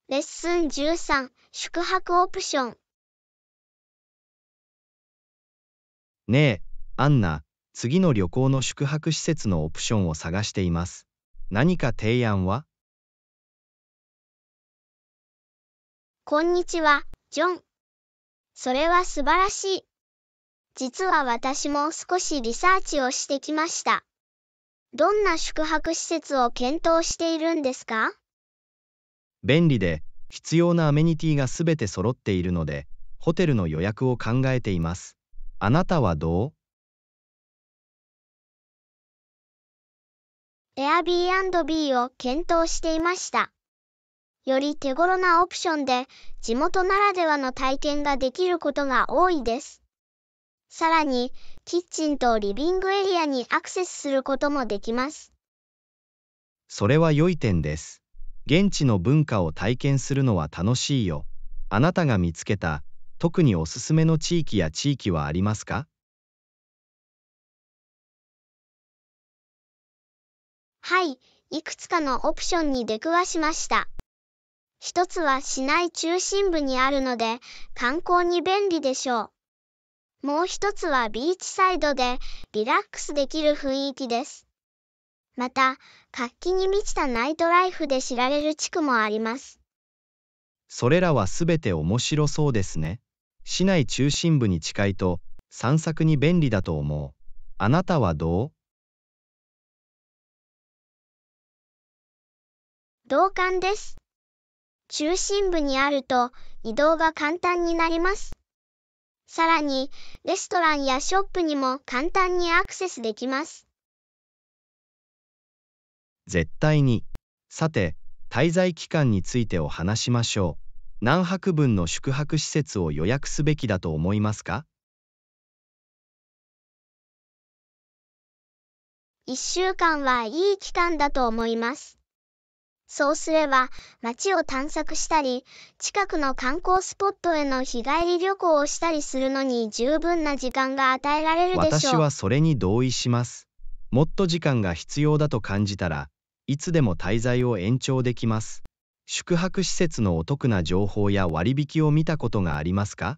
レッスン13、宿泊オプション。ねえ、アンナ、次の旅行の宿泊施設のオプションを探しています。何か提案はこんにちは、ジョン。それは素晴らしい。実は私も少しリサーチをしてきました。どんな宿泊施設を検討しているんですか便利で必要なアメニティがすべて揃っているので、ホテルの予約を考えています。あなたはどう ?Airbnb を検討していました。より手頃なオプションで地元ならではの体験ができることが多いです。さらに、キッチンとリビングエリアにアクセスすることもできます。それは良い点です。現地の文化を体験するのは楽しいよ。あなたが見つけた特におすすめの地域や地域はありますかはい、いくつかのオプションに出くわしました。一つは市内中心部にあるので観光に便利でしょう。もう一つはビーチサイドでリラックスできる雰囲気です。また、活気に満ちたナイトライフで知られる地区もあります。それらはすべて面白そうですね。市内中心部に近いと散策に便利だと思う。あなたはどう同感です。中心部にあると移動が簡単になります。さらに、レストランやショップにも簡単にアクセスできます。絶対に。さて、滞在期間についてお話しましょう。何泊分の宿泊施設を予約すべきだと思いますか1週間はいい期間だと思います。そうすれば、街を探索したり、近くの観光スポットへの日帰り旅行をしたりするのに十分な時間が与えられるでしょう。私はそれに同意します。もっと時間が必要だと感じたら、いつでも滞在を延長できます。宿泊施設のお得な情報や割引を見たことがありますか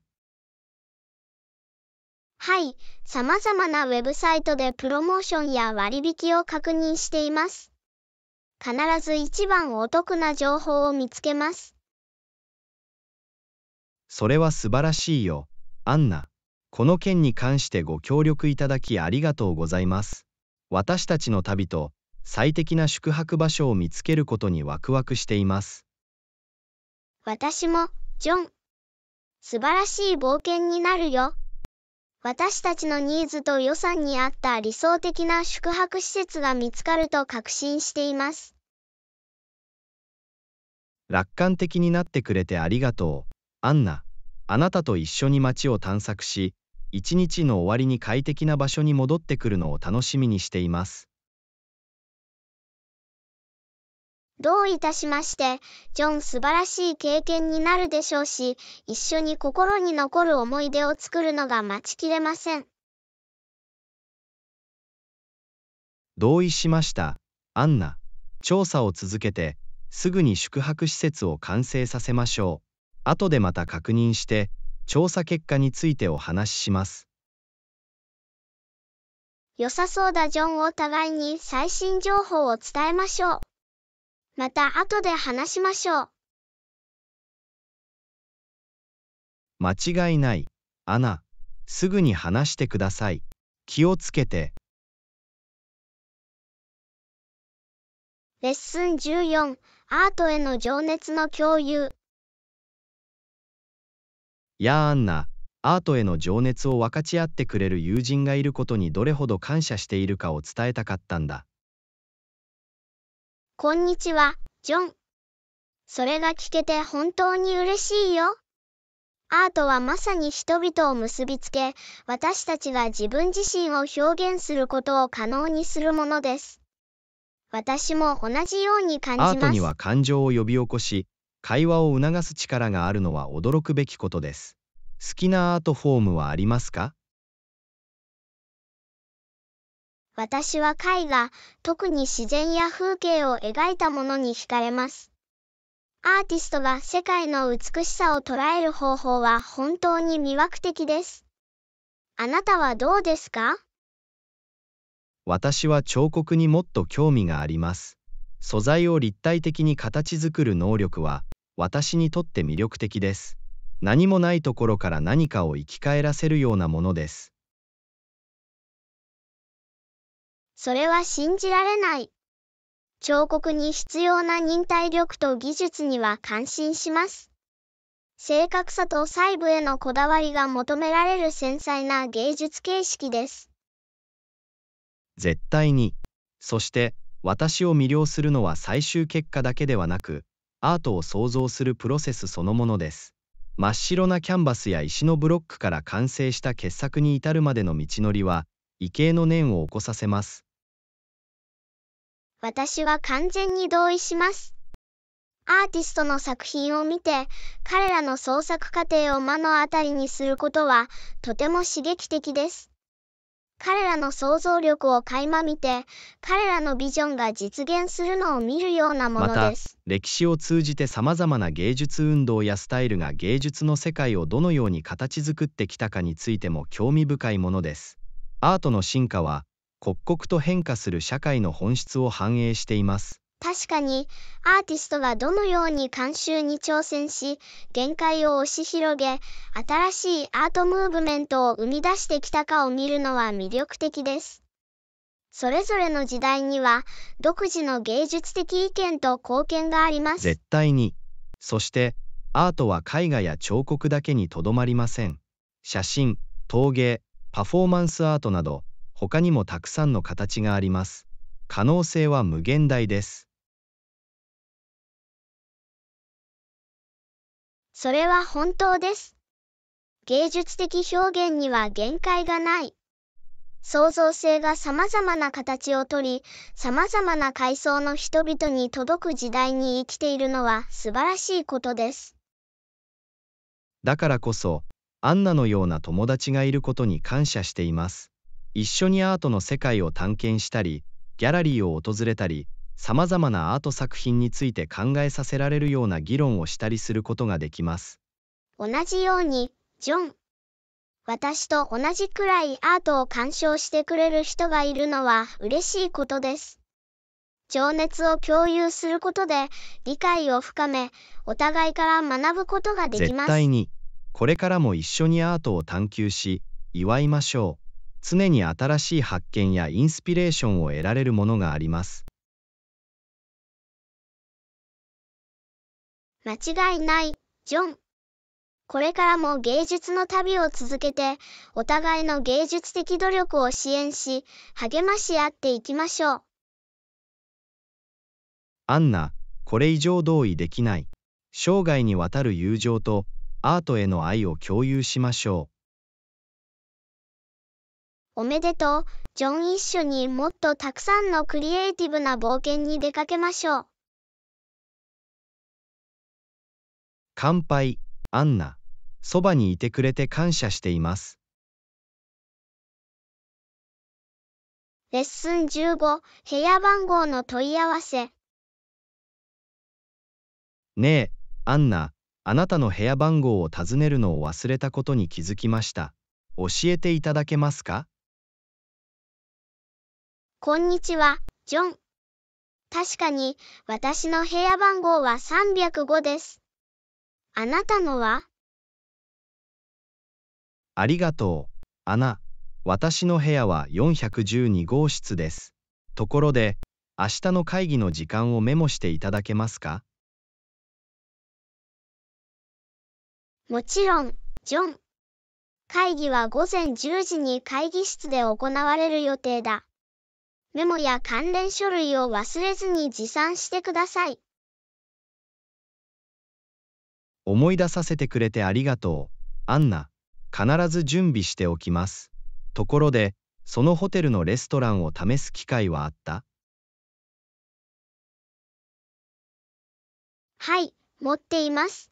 はい、様々なウェブサイトでプロモーションや割引を確認しています。必ず一番お得な情報を見つけます。それは素晴らしいよ、アンナ。この件に関してご協力いただきありがとうございます。私たちの旅と最適な宿泊場所を見つけることにワクワクしています私もジョン素晴らしい冒険になるよ私たちのニーズと予算に合った理想的な宿泊施設が見つかると確信しています楽観的になってくれてありがとうアンナあなたと一緒に街を探索し一日の終わりに快適な場所に戻ってくるのを楽しみにしていますどういたしまして、ジョン素晴らしい経験になるでしょうし、一緒に心に残る思い出を作るのが待ちきれません。同意しました、アンナ。調査を続けて、すぐに宿泊施設を完成させましょう。後でまた確認して、調査結果についてお話しします。良さそうだジョンを互いに最新情報を伝えましょう。また後で話しましょう。間違いない。アナ、すぐに話してください。気をつけて。レッスン14、アートへの情熱の共有。やあアンナ、アートへの情熱を分かち合ってくれる友人がいることにどれほど感謝しているかを伝えたかったんだ。こんにちは、ジョン。それが聞けて本当に嬉しいよ。アートはまさに人々を結びつけ、私たちが自分自身を表現することを可能にするものです。私も同じように感じます。アートには感情を呼び起こし、会話を促す力があるのは驚くべきことです。好きなアートフォームはありますか私は絵画、特に自然や風景を描いたものに惹かれます。アーティストが世界の美しさを捉える方法は本当に魅惑的です。あなたはどうですか私は彫刻にもっと興味があります。素材を立体的に形作る能力は私にとって魅力的です。何もないところから何かを生き返らせるようなものです。それは信じられない。彫刻に必要な忍耐力と技術には感心します。正確さと細部へのこだわりが求められる繊細な芸術形式です。絶対に、そして私を魅了するのは最終結果だけではなく、アートを創造するプロセスそのものです。真っ白なキャンバスや石のブロックから完成した傑作に至るまでの道のりは、畏敬の念を起こさせます。私は完全に同意します。アーティストの作品を見て、彼らの創作過程を目の当たりにすることは、とても刺激的です。彼らの想像力を垣間見て、彼らのビジョンが実現するのを見るようなものです。また、歴史を通じて様々な芸術運動やスタイルが芸術の世界をどのように形作ってきたかについても興味深いものです。アートの進化は、刻々と変化する社会の本質を反映しています。確かに、アーティストはどのように慣習に挑戦し、限界を押し広げ、新しいアートムーブメントを生み出してきたかを見るのは魅力的です。それぞれの時代には、独自の芸術的意見と貢献があります。絶対に。そして、アートは絵画や彫刻だけにとどまりません。写真、陶芸、パフォーマンスアートなど、他にもたくさんの形があります。可能性は無限大です。それは本当です。芸術的表現には限界がない。創造性が様々な形をとり、様々な階層の人々に届く時代に生きているのは素晴らしいことです。だからこそ、アンナのような友達がいることに感謝しています。一緒にアートの世界を探検したりギャラリーを訪れたりさまざまなアート作品について考えさせられるような議論をしたりすることができます同じようにジョン私と同じくらいアートを鑑賞してくれる人がいるのは嬉しいことです情熱を共有することで理解を深めお互いから学ぶことができます絶対にこれからも一緒にアートを探求し祝いましょう常に新しい発見やインスピレーションを得られるものがあります間違いないジョンこれからも芸術の旅を続けてお互いの芸術的努力を支援し励まし合っていきましょうアンナこれ以上同意できない生涯にわたる友情とアートへの愛を共有しましょうおめでとう、ジョン一緒にもっとたくさんのクリエイティブな冒険に出かけましょう。乾杯、アンナ。そばにいてくれて感謝しています。レッスン15、部屋番号の問い合わせ。ねえ、アンナ、あなたの部屋番号を尋ねるのを忘れたことに気づきました。教えていただけますかこんにちは、ジョン。確かに、私の部屋番号は305です。あなたのはありがとう、アナ。私の部屋は412号室です。ところで、明日の会議の時間をメモしていただけますかもちろん、ジョン。会議は午前10時に会議室で行われる予定だ。メモや関連書類を忘れずに持参してください。思い出させてくれてありがとう、アンナ。必ず準備しておきます。ところで、そのホテルのレストランを試す機会はあったはい、持っています。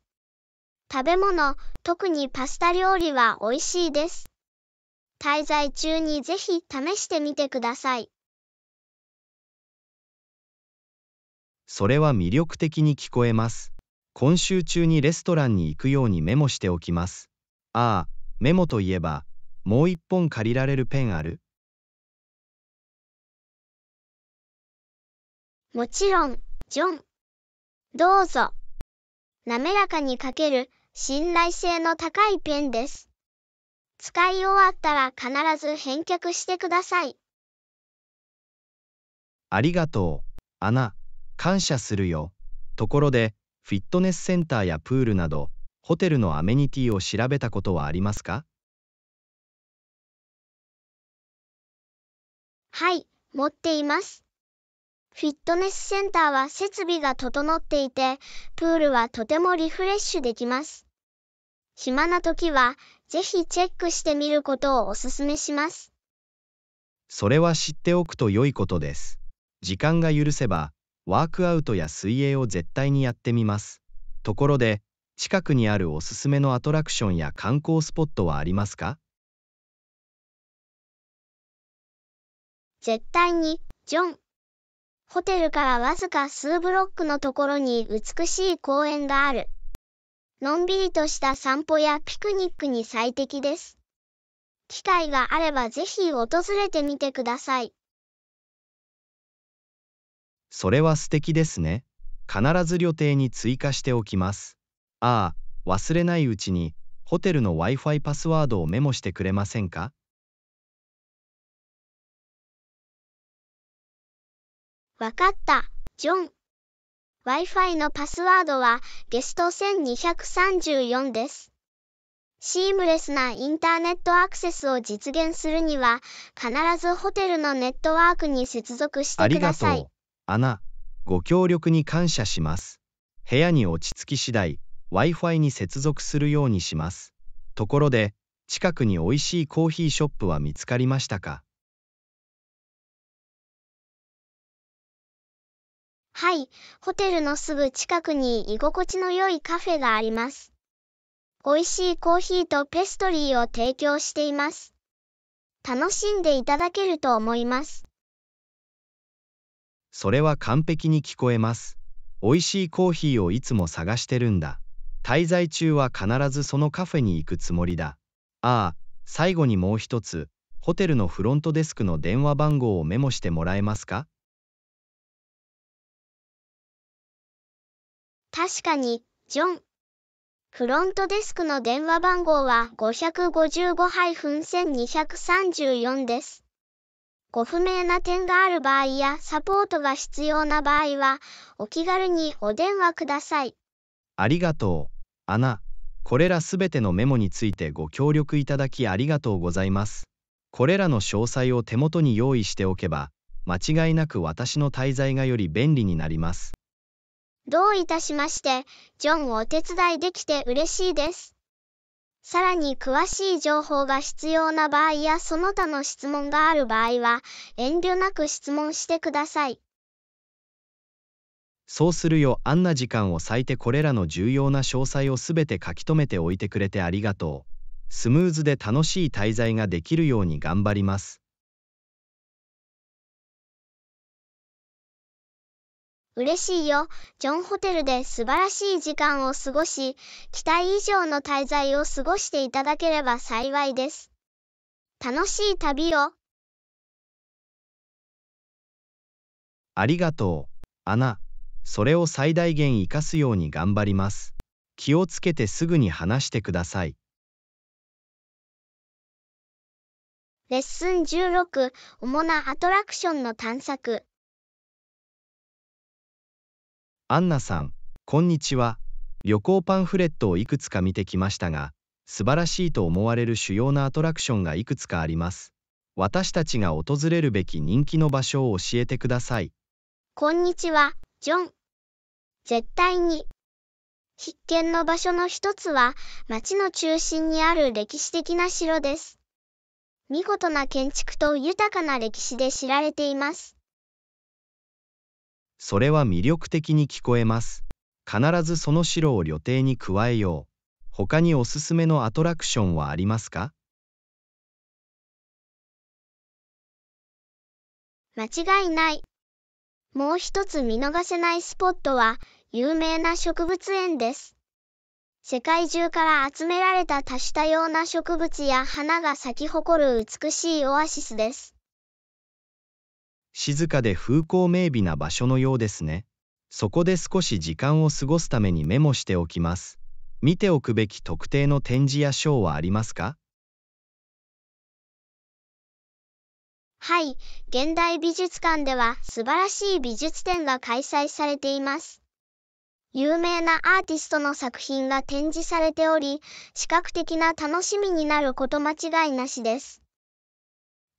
食べ物、特にパスタ料理は美味しいです。滞在中にぜひ試してみてください。それは魅力的に聞こえます。今週中にレストランに行くようにメモしておきます。ああ、メモといえば、もう一本借りられるペンあるもちろん、ジョン。どうぞ。滑らかに書ける、信頼性の高いペンです。使い終わったら必ず返却してください。ありがとう、アナ。感謝するよ。ところで、フィットネスセンターやプールなど、ホテルのアメニティを調べたことはありますかはい、持っています。フィットネスセンターは設備が整っていて、プールはとてもリフレッシュできます。暇な時は、ぜひチェックしてみることをおすすめします。それは知っておくと良いことです。時間が許せば、ワークアウトや水泳を絶対にやってみますところで近くにあるおすすめのアトラクションや観光スポットはありますか絶対にジョンホテルからわずか数ブロックのところに美しい公園があるのんびりとした散歩やピクニックに最適です機会があればぜひ訪れてみてくださいそれは素敵ですね。必ず旅程に追加しておきます。ああ、忘れないうちに、ホテルの Wi-Fi パスワードをメモしてくれませんかわかった、ジョン。Wi-Fi のパスワードはゲスト1234です。シームレスなインターネットアクセスを実現するには、必ずホテルのネットワークに接続してください。穴、ご協力に感謝します。部屋に落ち着き次第、Wi-Fi に接続するようにします。ところで、近くに美味しいコーヒーショップは見つかりましたかはい、ホテルのすぐ近くに居心地の良いカフェがあります。美味しいコーヒーとペストリーを提供しています。楽しんでいただけると思います。それは完璧に聞こえます。美味しいコーヒーをいつも探してるんだ。滞在中は必ずそのカフェに行くつもりだ。ああ、最後にもう一つ、ホテルのフロントデスクの電話番号をメモしてもらえますか確かに、ジョン。フロントデスクの電話番号は555-1234です。ご不明な点がある場合やサポートが必要な場合は、お気軽にお電話ください。ありがとう、アナ。これらすべてのメモについてご協力いただきありがとうございます。これらの詳細を手元に用意しておけば、間違いなく私の滞在がより便利になります。どういたしまして、ジョンをお手伝いできて嬉しいです。さらに詳しい情報が必要な場合やその他の質問がある場合は遠慮なく質問してください。そうするよあんな時間を割いてこれらの重要な詳細をすべて書き留めておいてくれてありがとう。スムーズで楽しい滞在ができるように頑張ります。嬉しいよ。ジョンホテルで素晴らしい時間を過ごし、期待以上の滞在を過ごしていただければ幸いです。楽しい旅を。ありがとう、アナ。それを最大限活かすように頑張ります。気をつけてすぐに話してください。レッスン16、主なアトラクションの探索。アンナさん、こんにちは。旅行パンフレットをいくつか見てきましたが、素晴らしいと思われる主要なアトラクションがいくつかあります。私たちが訪れるべき人気の場所を教えてください。こんにちは、ジョン。絶対に。必見の場所の一つは、町の中心にある歴史的な城です。見事な建築と豊かな歴史で知られています。それは魅力的に聞こえます必ずその白を旅程に加えよう他におすすめのアトラクションはありますか間違いないもう一つ見逃せないスポットは有名な植物園です世界中から集められた多種多様な植物や花が咲き誇る美しいオアシスです静かで風光明媚な場所のようですね。そこで少し時間を過ごすためにメモしておきます。見ておくべき特定の展示やショーはありますかはい、現代美術館では素晴らしい美術展が開催されています。有名なアーティストの作品が展示されており、視覚的な楽しみになること間違いなしです。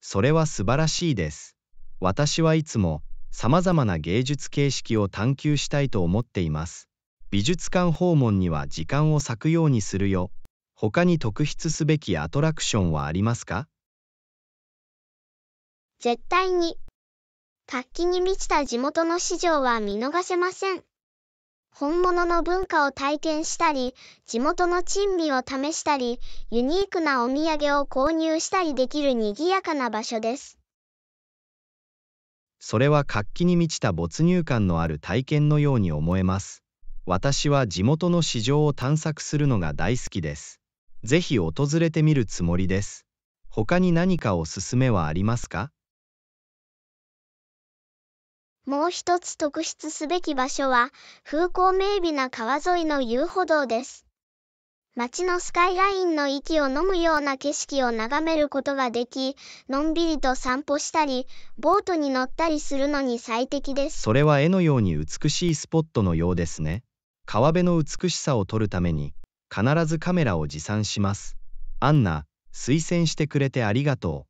それは素晴らしいです。私はいつも様々な芸術形式を探求したいと思っています。美術館訪問には時間を割くようにするよ。他に特筆すべきアトラクションはありますか絶対に。活気に満ちた地元の市場は見逃せません。本物の文化を体験したり、地元の珍味を試したり、ユニークなお土産を購入したりできる賑やかな場所です。それは活気に満ちた没入感のある体験のように思えます。私は地元の市場を探索するのが大好きです。ぜひ訪れてみるつもりです。他に何かおすすめはありますかもう一つ特筆すべき場所は、風光明媚な川沿いの遊歩道です。街のスカイラインの息を飲むような景色を眺めることができ、のんびりと散歩したり、ボートに乗ったりするのに最適です。それは絵のように美しいスポットのようですね。川辺の美しさを撮るために、必ずカメラを持参します。アンナ、推薦してくれてありがと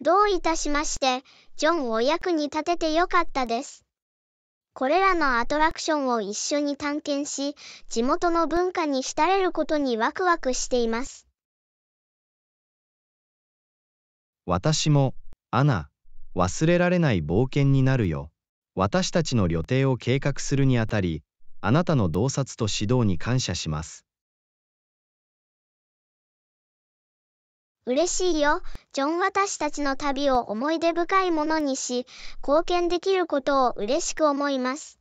う。どういたしまして、ジョンお役に立ててよかったです。これらのアトラクションを一緒に探検し、地元の文化に浸れることにワクワクしています。私も、アナ、忘れられない冒険になるよ。私たちの旅程を計画するにあたり、あなたの洞察と指導に感謝します。嬉しいよ。ジョン私たちの旅を思い出深いものにし、貢献できることを嬉しく思います。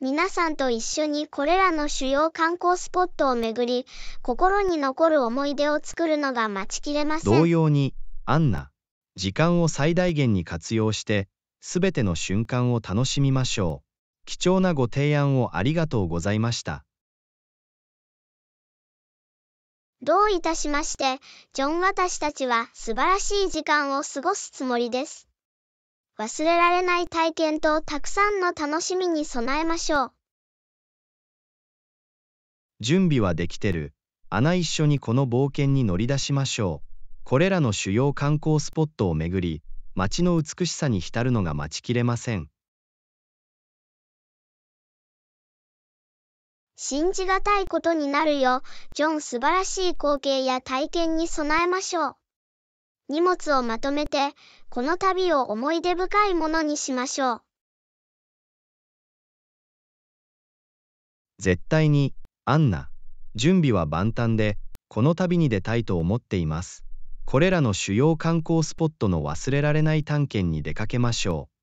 皆さんと一緒にこれらの主要観光スポットを巡り、心に残る思い出を作るのが待ちきれません。同様に、アンナ、時間を最大限に活用して、すべての瞬間を楽しみましょう。貴重なご提案をありがとうございました。どういたしまして、ジョン私たちは素晴らしい時間を過ごすつもりです。忘れられない体験とたくさんの楽しみに備えましょう。準備はできてる。あな一緒にこの冒険に乗り出しましょう。これらの主要観光スポットを巡り、街の美しさに浸るのが待ちきれません。信じがたいことになるよ。ジョン素晴らしい光景や体験に備えましょう。荷物をまとめて、この旅を思い出深いものにしましょう。絶対に、アンナ、準備は万端で、この旅に出たいと思っています。これらの主要観光スポットの忘れられない探検に出かけましょう。